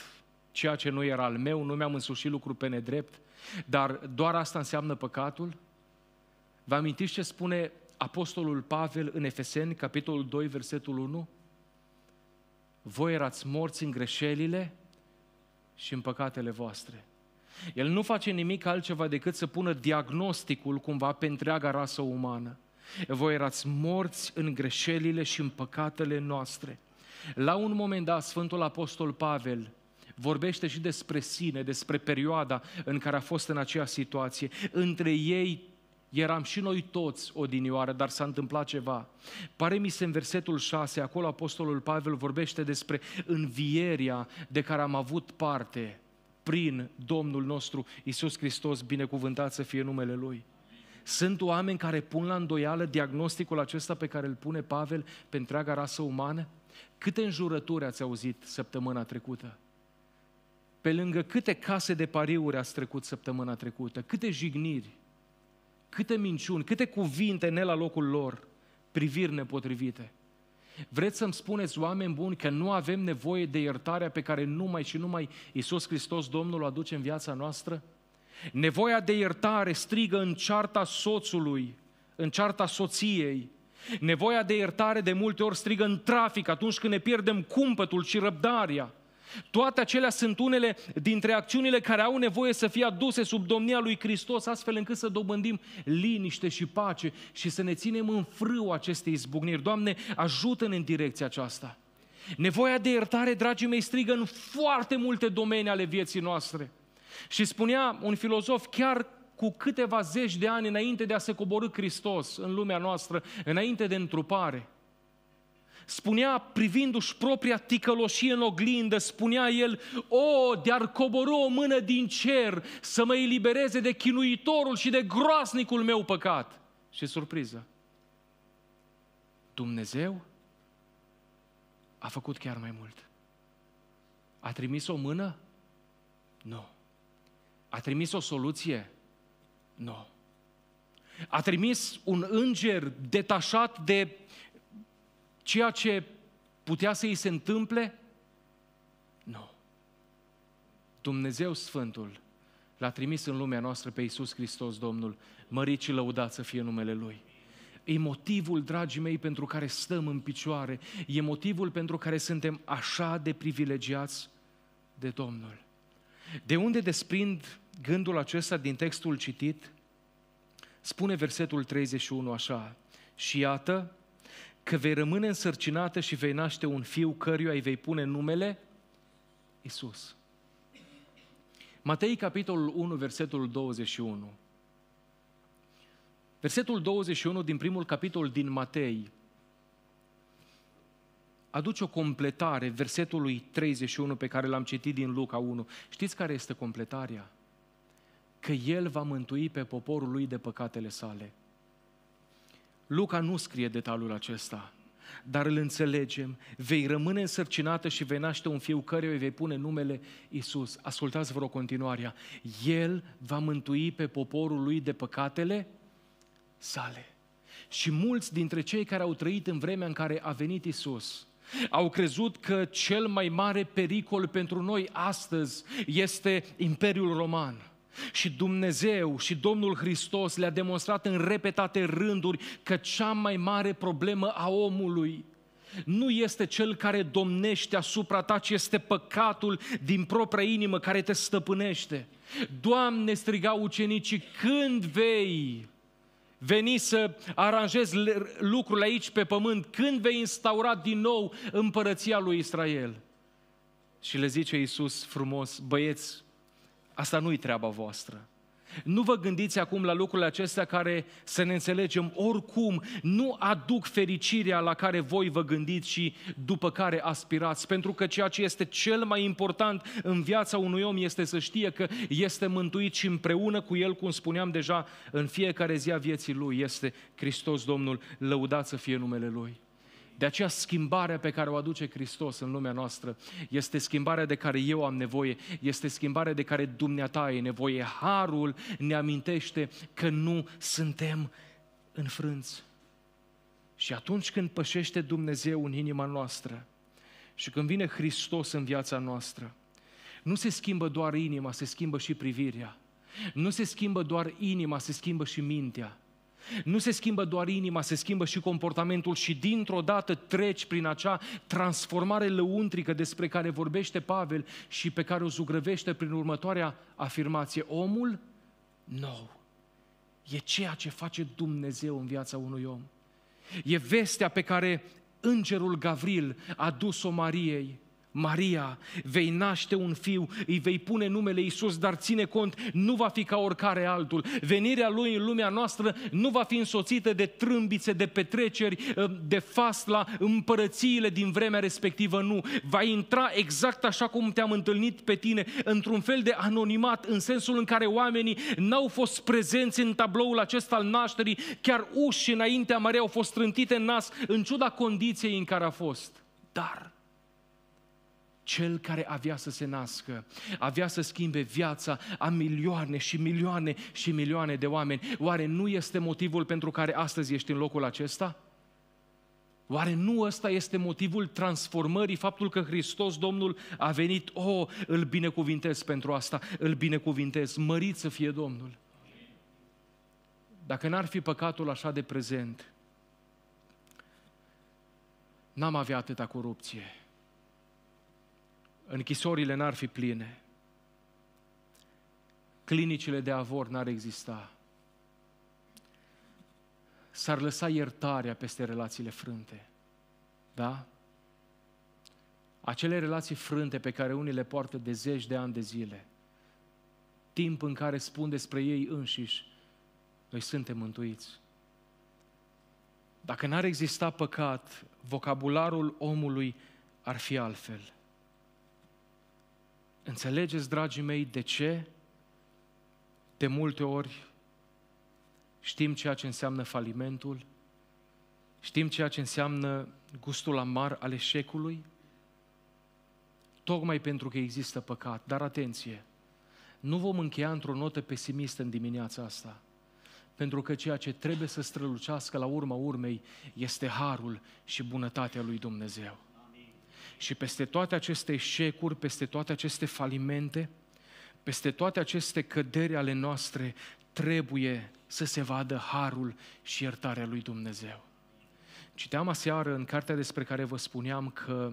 ceea ce nu era al meu, nu mi-am însușit lucruri pe nedrept, dar doar asta înseamnă păcatul? Vă amintiți ce spune Apostolul Pavel în Efeseni, capitolul 2, versetul 1? Voi erați morți în greșelile și în păcatele voastre. El nu face nimic altceva decât să pună diagnosticul cumva pe întreaga rasă umană. Voi erați morți în greșelile și în păcatele noastre. La un moment dat, Sfântul Apostol Pavel vorbește și despre sine, despre perioada în care a fost în aceea situație. Între ei eram și noi toți odinioară, dar s-a întâmplat ceva. Pare mi se în versetul 6, acolo Apostolul Pavel vorbește despre învieria de care am avut parte prin Domnul nostru Isus Hristos, binecuvântat să fie numele Lui. Sunt oameni care pun la îndoială diagnosticul acesta pe care îl pune Pavel pe întreaga rasă umană? Câte înjurături ați auzit săptămâna trecută? Pe lângă câte case de pariuri ați trecut săptămâna trecută? Câte jigniri? câte minciuni, câte cuvinte ne la locul lor, priviri nepotrivite. Vreți să-mi spuneți, oameni buni, că nu avem nevoie de iertarea pe care numai și numai Isus Hristos Domnul o aduce în viața noastră? Nevoia de iertare strigă în cearta soțului, în cearta soției. Nevoia de iertare de multe ori strigă în trafic atunci când ne pierdem cumpătul și răbdarea. Toate acelea sunt unele dintre acțiunile care au nevoie să fie aduse sub domnia lui Hristos, astfel încât să dobândim liniște și pace și să ne ținem în frâu acestei izbucniri. Doamne, ajută-ne în direcția aceasta. Nevoia de iertare, dragii mei, strigă în foarte multe domenii ale vieții noastre. Și spunea un filozof, chiar cu câteva zeci de ani înainte de a se coborâ Hristos în lumea noastră, înainte de întrupare, spunea privindu-și propria ticăloșie în oglindă, spunea el, o, de-ar coboră o mână din cer să mă elibereze de chinuitorul și de groasnicul meu păcat. Și surpriză, Dumnezeu a făcut chiar mai mult. A trimis o mână? Nu. A trimis o soluție? Nu. A trimis un înger detașat de ceea ce putea să îi se întâmple? Nu. Dumnezeu Sfântul l-a trimis în lumea noastră pe Iisus Hristos Domnul, mărit și lăudat să fie numele Lui. E motivul, dragii mei, pentru care stăm în picioare, e motivul pentru care suntem așa de privilegiați de Domnul. De unde desprind gândul acesta din textul citit? Spune versetul 31 așa, și iată, că vei rămâne însărcinată și vei naște un fiu căruia îi vei pune numele Isus. Matei, capitolul 1, versetul 21. Versetul 21 din primul capitol din Matei aduce o completare versetului 31 pe care l-am citit din Luca 1. Știți care este completarea? Că El va mântui pe poporul lui de păcatele sale. Luca nu scrie detaliul acesta, dar îl înțelegem. Vei rămâne însărcinată și vei naște un fiu care îi vei pune numele Isus. Ascultați vă continuarea. El va mântui pe poporul lui de păcatele sale. Și mulți dintre cei care au trăit în vremea în care a venit Isus, au crezut că cel mai mare pericol pentru noi astăzi este Imperiul Roman. Și Dumnezeu și Domnul Hristos le-a demonstrat în repetate rânduri că cea mai mare problemă a omului nu este cel care domnește asupra ta, ci este păcatul din propria inimă care te stăpânește. Doamne, strigau ucenicii, când vei veni să aranjezi lucrurile aici pe pământ, când vei instaura din nou împărăția lui Israel? Și le zice Iisus frumos, băieți, Asta nu-i treaba voastră. Nu vă gândiți acum la lucrurile acestea care, să ne înțelegem, oricum nu aduc fericirea la care voi vă gândiți și după care aspirați, pentru că ceea ce este cel mai important în viața unui om este să știe că este mântuit și împreună cu el, cum spuneam deja, în fiecare zi a vieții lui este Hristos Domnul, lăudat să fie numele Lui. De aceea schimbarea pe care o aduce Hristos în lumea noastră este schimbarea de care eu am nevoie, este schimbarea de care dumneata e nevoie. Harul ne amintește că nu suntem înfrânți. Și atunci când pășește Dumnezeu în inima noastră și când vine Hristos în viața noastră, nu se schimbă doar inima, se schimbă și privirea. Nu se schimbă doar inima, se schimbă și mintea. Nu se schimbă doar inima, se schimbă și comportamentul și dintr-o dată treci prin acea transformare lăuntrică despre care vorbește Pavel și pe care o zugrăvește prin următoarea afirmație. Omul nou e ceea ce face Dumnezeu în viața unui om. E vestea pe care îngerul Gavril a dus-o Mariei Maria, vei naște un fiu, îi vei pune numele Iisus, dar ține cont, nu va fi ca oricare altul. Venirea lui în lumea noastră nu va fi însoțită de trâmbițe, de petreceri, ă, de fast la împărățiile din vremea respectivă, nu. Va intra exact așa cum te-am întâlnit pe tine, într-un fel de anonimat, în sensul în care oamenii n-au fost prezenți în tabloul acesta al nașterii, chiar uși înaintea Maria au fost trântite în nas, în ciuda condiției în care a fost. Dar cel care avea să se nască, avea să schimbe viața a milioane și milioane și milioane de oameni. Oare nu este motivul pentru care astăzi ești în locul acesta? Oare nu ăsta este motivul transformării, faptul că Hristos Domnul a venit? O, oh, îl binecuvintez pentru asta, îl binecuvintez, mărit să fie Domnul. Dacă n-ar fi păcatul așa de prezent, n-am avea atâta corupție închisorile n-ar fi pline, clinicile de avort n-ar exista, s-ar lăsa iertarea peste relațiile frânte. Da? Acele relații frânte pe care unii le poartă de zeci de ani de zile, timp în care spun despre ei înșiși, noi suntem mântuiți. Dacă n-ar exista păcat, vocabularul omului ar fi altfel. Înțelegeți, dragii mei, de ce de multe ori știm ceea ce înseamnă falimentul, știm ceea ce înseamnă gustul amar al eșecului? Tocmai pentru că există păcat. Dar atenție, nu vom încheia într-o notă pesimistă în dimineața asta, pentru că ceea ce trebuie să strălucească la urma urmei este harul și bunătatea lui Dumnezeu. Și peste toate aceste eșecuri, peste toate aceste falimente, peste toate aceste căderi ale noastre, trebuie să se vadă harul și iertarea lui Dumnezeu. Citeam aseară în cartea despre care vă spuneam că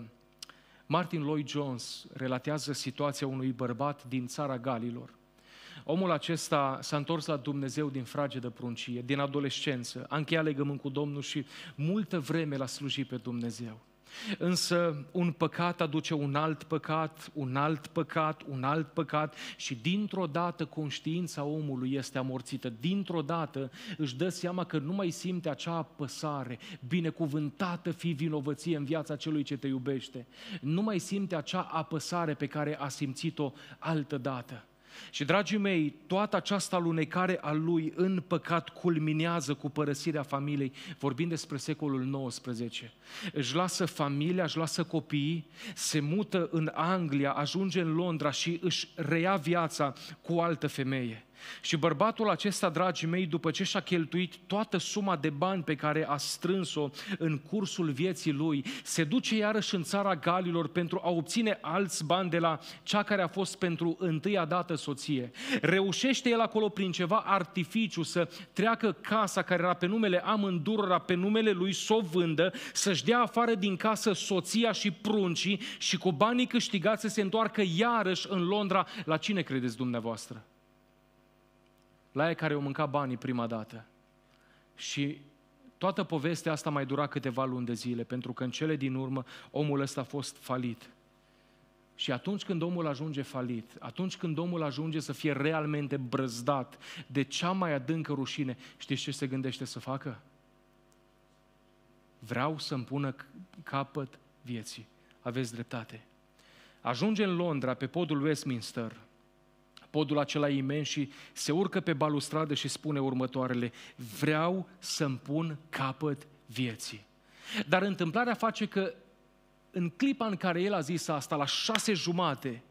Martin Lloyd Jones relatează situația unui bărbat din țara Galilor. Omul acesta s-a întors la Dumnezeu din fragedă pruncie, din adolescență, a încheiat legământ cu Domnul și multă vreme l-a slujit pe Dumnezeu. Însă un păcat aduce un alt păcat, un alt păcat, un alt păcat și dintr-o dată conștiința omului este amorțită. Dintr-o dată își dă seama că nu mai simte acea apăsare, binecuvântată fi vinovăție în viața celui ce te iubește. Nu mai simte acea apăsare pe care a simțit-o altă dată. Și, dragii mei, toată această alunecare a lui în păcat culminează cu părăsirea familiei. vorbind despre secolul XIX. Își lasă familia, își lasă copiii, se mută în Anglia, ajunge în Londra și își reia viața cu o altă femeie. Și bărbatul acesta, dragii mei, după ce și-a cheltuit toată suma de bani pe care a strâns-o în cursul vieții lui, se duce iarăși în țara Galilor pentru a obține alți bani de la cea care a fost pentru întâia dată soție. Reușește el acolo prin ceva artificiu să treacă casa care era pe numele amândurora, pe numele lui, să o vândă, să-și dea afară din casă soția și pruncii și cu banii câștigați să se întoarcă iarăși în Londra. La cine credeți dumneavoastră? la aia care o mânca banii prima dată. Și toată povestea asta mai dura câteva luni de zile, pentru că în cele din urmă omul ăsta a fost falit. Și atunci când omul ajunge falit, atunci când omul ajunge să fie realmente brăzdat de cea mai adâncă rușine, știți ce se gândește să facă? Vreau să-mi pună capăt vieții. Aveți dreptate. Ajunge în Londra, pe podul Westminster, podul acela imens și se urcă pe balustradă și spune următoarele, vreau să-mi pun capăt vieții. Dar întâmplarea face că în clipa în care el a zis asta, la șase jumate,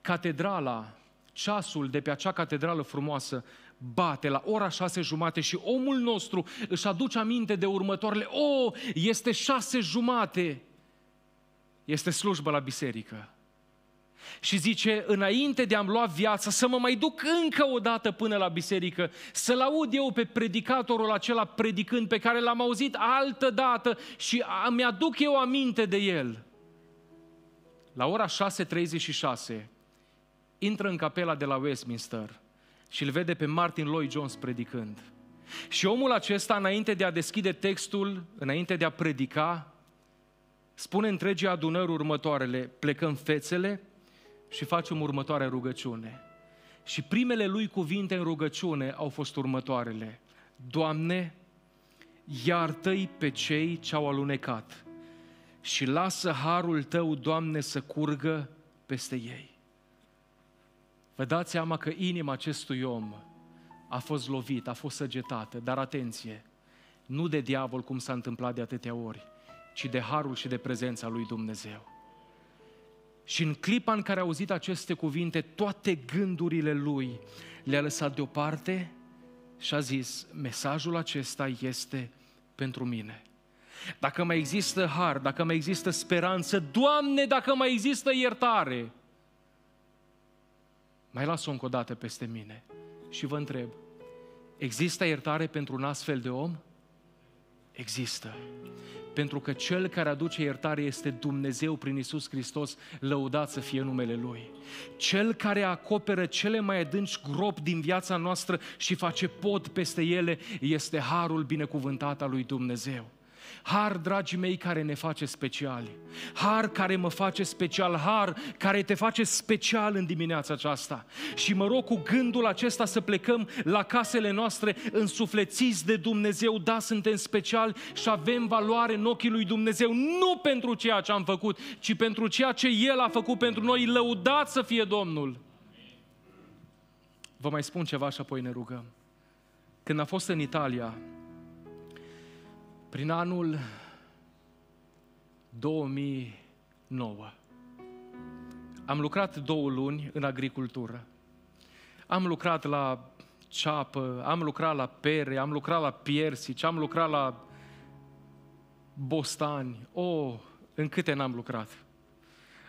catedrala, ceasul de pe acea catedrală frumoasă, bate la ora șase jumate și omul nostru își aduce aminte de următoarele, o, oh, este șase jumate, este slujbă la biserică. Și zice, înainte de a-mi lua viața, să mă mai duc încă o dată până la biserică, să-l aud eu pe predicatorul acela predicând, pe care l-am auzit altă dată și mi-aduc eu aminte de el. La ora 6.36 intră în capela de la Westminster și îl vede pe Martin Lloyd-Jones predicând. Și omul acesta, înainte de a deschide textul, înainte de a predica, spune întregii adunări următoarele, plecăm fețele, și facem următoarea rugăciune. Și primele lui cuvinte în rugăciune au fost următoarele. Doamne, iartă-i pe cei ce au alunecat și lasă harul Tău, Doamne, să curgă peste ei. Vă dați seama că inima acestui om a fost lovit, a fost săgetată, dar atenție, nu de diavol cum s-a întâmplat de atâtea ori, ci de harul și de prezența lui Dumnezeu. Și în clipa în care a auzit aceste cuvinte, toate gândurile lui le-a lăsat deoparte și a zis, mesajul acesta este pentru mine. Dacă mai există har, dacă mai există speranță, Doamne, dacă mai există iertare, mai las-o încă o dată peste mine. Și vă întreb, există iertare pentru un astfel de om? Există pentru că Cel care aduce iertare este Dumnezeu prin Isus Hristos, lăudat să fie numele Lui. Cel care acoperă cele mai adânci gropi din viața noastră și face pod peste ele este harul binecuvântat al lui Dumnezeu. Har, dragii mei, care ne face speciali. Har care mă face special. Har care te face special în dimineața aceasta. Și mă rog cu gândul acesta să plecăm la casele noastre însuflețiți de Dumnezeu. Da, suntem speciali și avem valoare în ochii lui Dumnezeu. Nu pentru ceea ce am făcut, ci pentru ceea ce El a făcut pentru noi. Lăudat să fie Domnul! Vă mai spun ceva și apoi ne rugăm. Când a fost în Italia, prin anul 2009 am lucrat două luni în agricultură. Am lucrat la ceapă, am lucrat la pere, am lucrat la piersici, am lucrat la bostani. O, oh, în câte n-am lucrat.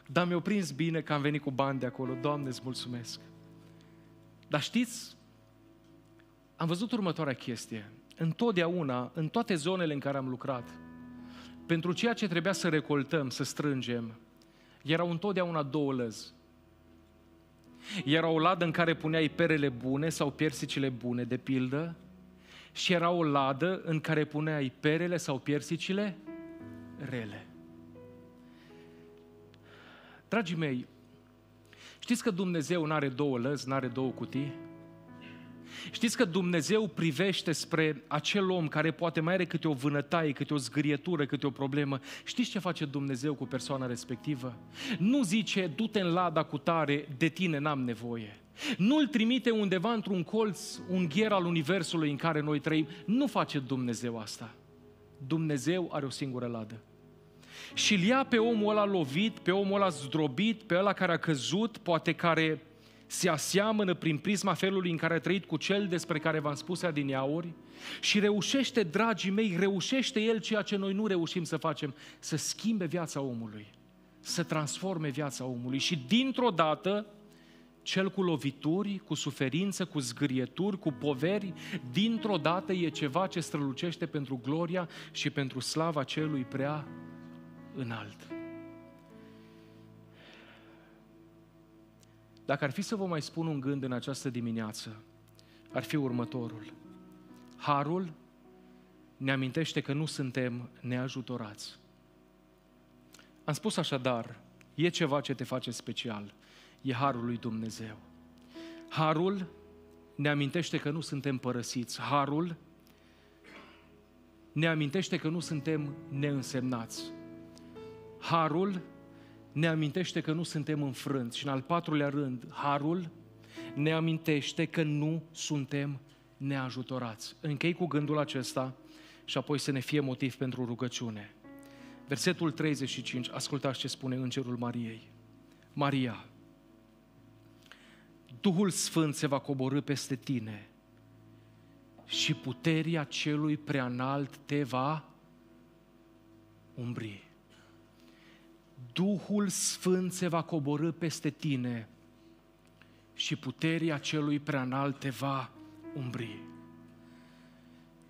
Dar mi-au prins bine că am venit cu bani de acolo. Doamne, îți mulțumesc. Dar știți, am văzut următoarea chestie întotdeauna, în toate zonele în care am lucrat, pentru ceea ce trebuia să recoltăm, să strângem, erau întotdeauna două lăzi. Era o ladă în care puneai perele bune sau piersicile bune, de pildă, și era o ladă în care puneai perele sau piersicile rele. Dragii mei, știți că Dumnezeu nu are două lăzi, nu are două cutii? Știți că Dumnezeu privește spre acel om care poate mai are câte o vânătaie, câte o zgârietură, câte o problemă. Știți ce face Dumnezeu cu persoana respectivă? Nu zice, du-te în lada cu tare, de tine n-am nevoie. Nu-l trimite undeva într-un colț, un ghier al universului în care noi trăim. Nu face Dumnezeu asta. Dumnezeu are o singură ladă. Și l ia pe omul ăla lovit, pe omul ăla zdrobit, pe ăla care a căzut, poate care se aseamănă prin prisma felului în care a trăit cu cel despre care v-am spus adineauri și reușește, dragii mei, reușește el ceea ce noi nu reușim să facem, să schimbe viața omului, să transforme viața omului și dintr-o dată cel cu lovituri, cu suferință, cu zgârieturi, cu poveri, dintr-o dată e ceva ce strălucește pentru gloria și pentru slava celui prea înalt. Dacă ar fi să vă mai spun un gând în această dimineață, ar fi următorul. Harul ne amintește că nu suntem neajutorați. Am spus așadar, e ceva ce te face special, e harul lui Dumnezeu. Harul ne amintește că nu suntem părăsiți. Harul ne amintește că nu suntem neînsemnați. Harul ne amintește că nu suntem înfrânți și în al patrulea rând, harul ne amintește că nu suntem neajutorați. Închei cu gândul acesta și apoi să ne fie motiv pentru rugăciune. Versetul 35, ascultați ce spune Îngerul Mariei. Maria, Duhul Sfânt se va coborâ peste tine și puterea celui preanalt te va umbri. Duhul Sfânt se va coborâ peste tine și puterea celui preanalt te va umbri.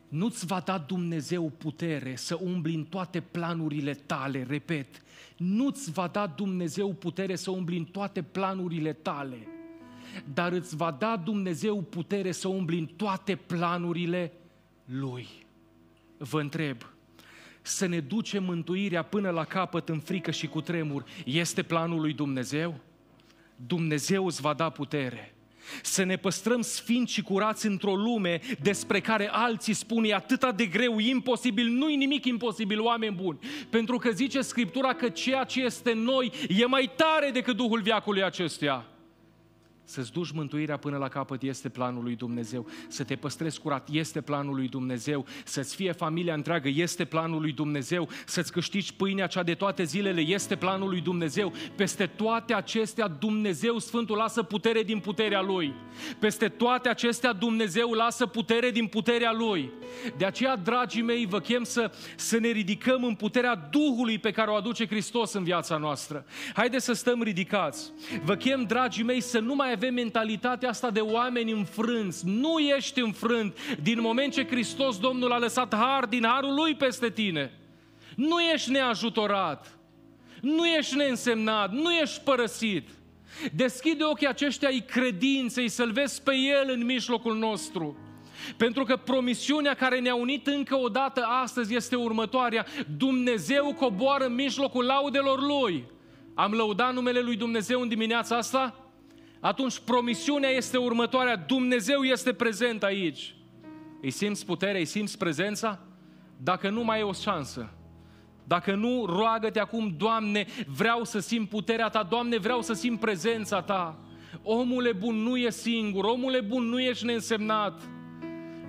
Nu-ți va da Dumnezeu putere să umbli în toate planurile tale, repet, nu-ți va da Dumnezeu putere să umbli în toate planurile tale, dar îți va da Dumnezeu putere să umbli în toate planurile Lui. Vă întreb, să ne ducem mântuirea până la capăt în frică și cu tremur, este planul lui Dumnezeu? Dumnezeu îți va da putere. Să ne păstrăm sfinți și curați într-o lume despre care alții spun e atât de greu, imposibil, nu-i nimic imposibil, oameni buni. Pentru că zice Scriptura că ceea ce este noi e mai tare decât Duhul viacului acestuia. Să-ți duci mântuirea până la capăt este planul lui Dumnezeu. Să te păstrezi curat este planul lui Dumnezeu. Să-ți fie familia întreagă este planul lui Dumnezeu. Să-ți câștigi pâinea cea de toate zilele este planul lui Dumnezeu. Peste toate acestea Dumnezeu Sfântul lasă putere din puterea Lui. Peste toate acestea Dumnezeu lasă putere din puterea Lui. De aceea, dragii mei, vă chem să, să ne ridicăm în puterea Duhului pe care o aduce Hristos în viața noastră. Haideți să stăm ridicați. Vă chem, dragii mei, să nu mai avem mentalitatea asta de oameni înfrânți. Nu ești înfrânt din moment ce Hristos Domnul a lăsat har din harul Lui peste tine. Nu ești neajutorat. Nu ești neînsemnat. Nu ești părăsit. Deschide ochii aceștia ai credinței, să-L vezi pe El în mijlocul nostru. Pentru că promisiunea care ne-a unit încă o dată astăzi este următoarea. Dumnezeu coboară în mijlocul laudelor Lui. Am lăudat numele Lui Dumnezeu în dimineața asta? atunci promisiunea este următoarea. Dumnezeu este prezent aici. Îi simți puterea, îi simți prezența? Dacă nu mai e o șansă, dacă nu, roagă-te acum, Doamne, vreau să simt puterea Ta, Doamne, vreau să simt prezența Ta. Omule bun nu e singur, omule bun nu ești neînsemnat,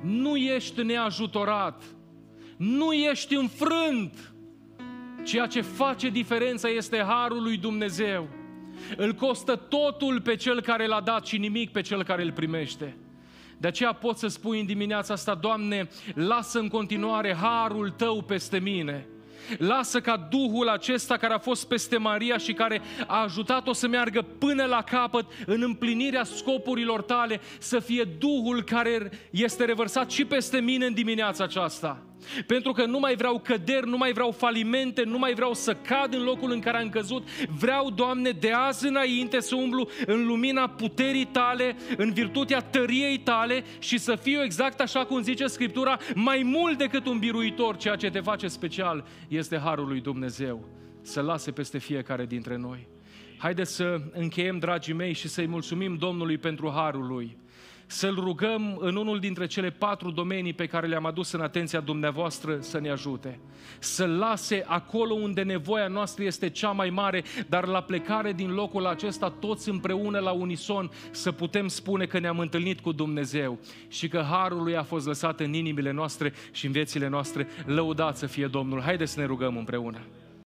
nu ești neajutorat, nu ești înfrânt. Ceea ce face diferența este harul lui Dumnezeu. Îl costă totul pe cel care l-a dat și nimic pe cel care îl primește. De aceea pot să spui în dimineața asta, Doamne, lasă în continuare harul Tău peste mine. Lasă ca Duhul acesta care a fost peste Maria și care a ajutat-o să meargă până la capăt în împlinirea scopurilor tale să fie Duhul care este revărsat și peste mine în dimineața aceasta. Pentru că nu mai vreau căderi, nu mai vreau falimente, nu mai vreau să cad în locul în care am căzut. Vreau, Doamne, de azi înainte să umblu în lumina puterii tale, în virtutea tăriei tale și să fiu exact așa cum zice Scriptura, mai mult decât un biruitor. Ceea ce te face special este harul lui Dumnezeu să lase peste fiecare dintre noi. Haideți să încheiem, dragii mei, și să-i mulțumim Domnului pentru harul lui să-L rugăm în unul dintre cele patru domenii pe care le-am adus în atenția dumneavoastră să ne ajute. Să lase acolo unde nevoia noastră este cea mai mare, dar la plecare din locul acesta, toți împreună la unison, să putem spune că ne-am întâlnit cu Dumnezeu și că Harul Lui a fost lăsat în inimile noastre și în viețile noastre. Lăudați să fie Domnul! Haideți să ne rugăm împreună!